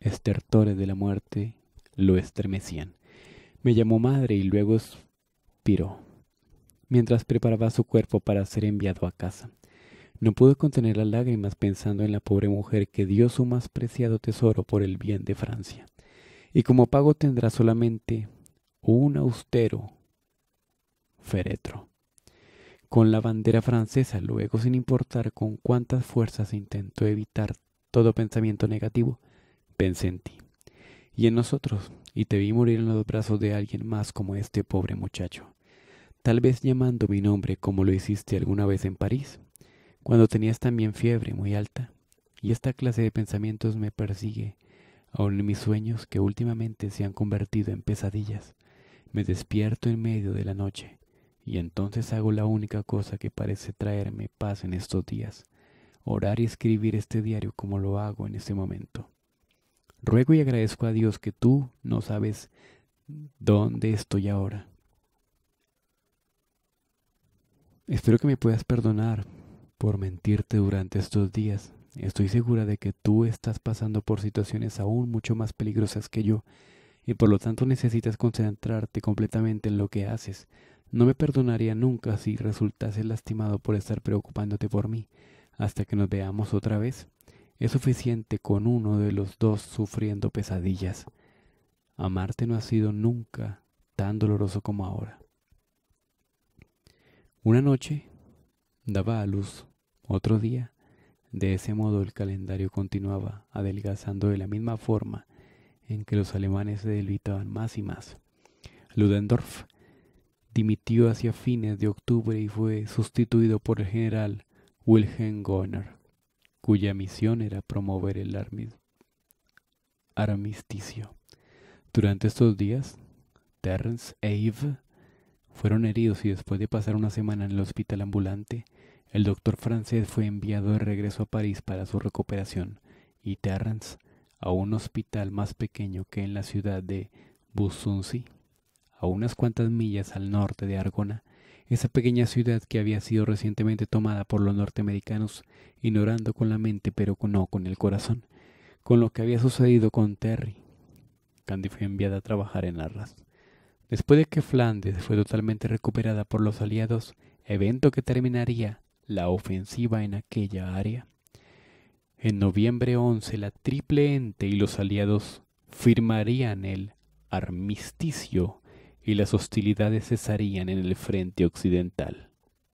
estertores de la muerte lo estremecían. Me llamó madre y luego expiró mientras preparaba su cuerpo para ser enviado a casa. No pude contener las lágrimas pensando en la pobre mujer que dio su más preciado tesoro por el bien de Francia. Y como pago tendrá solamente un austero feretro. Con la bandera francesa, luego, sin importar con cuántas fuerzas intentó evitar todo pensamiento negativo, pensé en ti y en nosotros, y te vi morir en los brazos de alguien más como este pobre muchacho tal vez llamando mi nombre como lo hiciste alguna vez en París, cuando tenías también fiebre muy alta, y esta clase de pensamientos me persigue, aun en mis sueños que últimamente se han convertido en pesadillas. Me despierto en medio de la noche, y entonces hago la única cosa que parece traerme paz en estos días, orar y escribir este diario como lo hago en este momento. Ruego y agradezco a Dios que tú no sabes dónde estoy ahora Espero que me puedas perdonar por mentirte durante estos días. Estoy segura de que tú estás pasando por situaciones aún mucho más peligrosas que yo y por lo tanto necesitas concentrarte completamente en lo que haces. No me perdonaría nunca si resultase lastimado por estar preocupándote por mí hasta que nos veamos otra vez. Es suficiente con uno de los dos sufriendo pesadillas. Amarte no ha sido nunca tan doloroso como ahora. Una noche daba a luz otro día. De ese modo el calendario continuaba adelgazando de la misma forma en que los alemanes se debilitaban más y más. Ludendorff dimitió hacia fines de octubre y fue sustituido por el general Wilhelm Goner, cuya misión era promover el armisticio. Durante estos días, Terence Ave fueron heridos y después de pasar una semana en el hospital ambulante, el doctor francés fue enviado de regreso a París para su recuperación y Terrance a un hospital más pequeño que en la ciudad de Busunzi, a unas cuantas millas al norte de Argona, esa pequeña ciudad que había sido recientemente tomada por los norteamericanos, ignorando con la mente pero no con el corazón, con lo que había sucedido con Terry. Candy fue enviada a trabajar en la Después de que Flandes fue totalmente recuperada por los aliados, evento que terminaría la ofensiva en aquella área. En noviembre 11 la Triple Ente y los aliados firmarían el armisticio y las hostilidades cesarían en el frente occidental.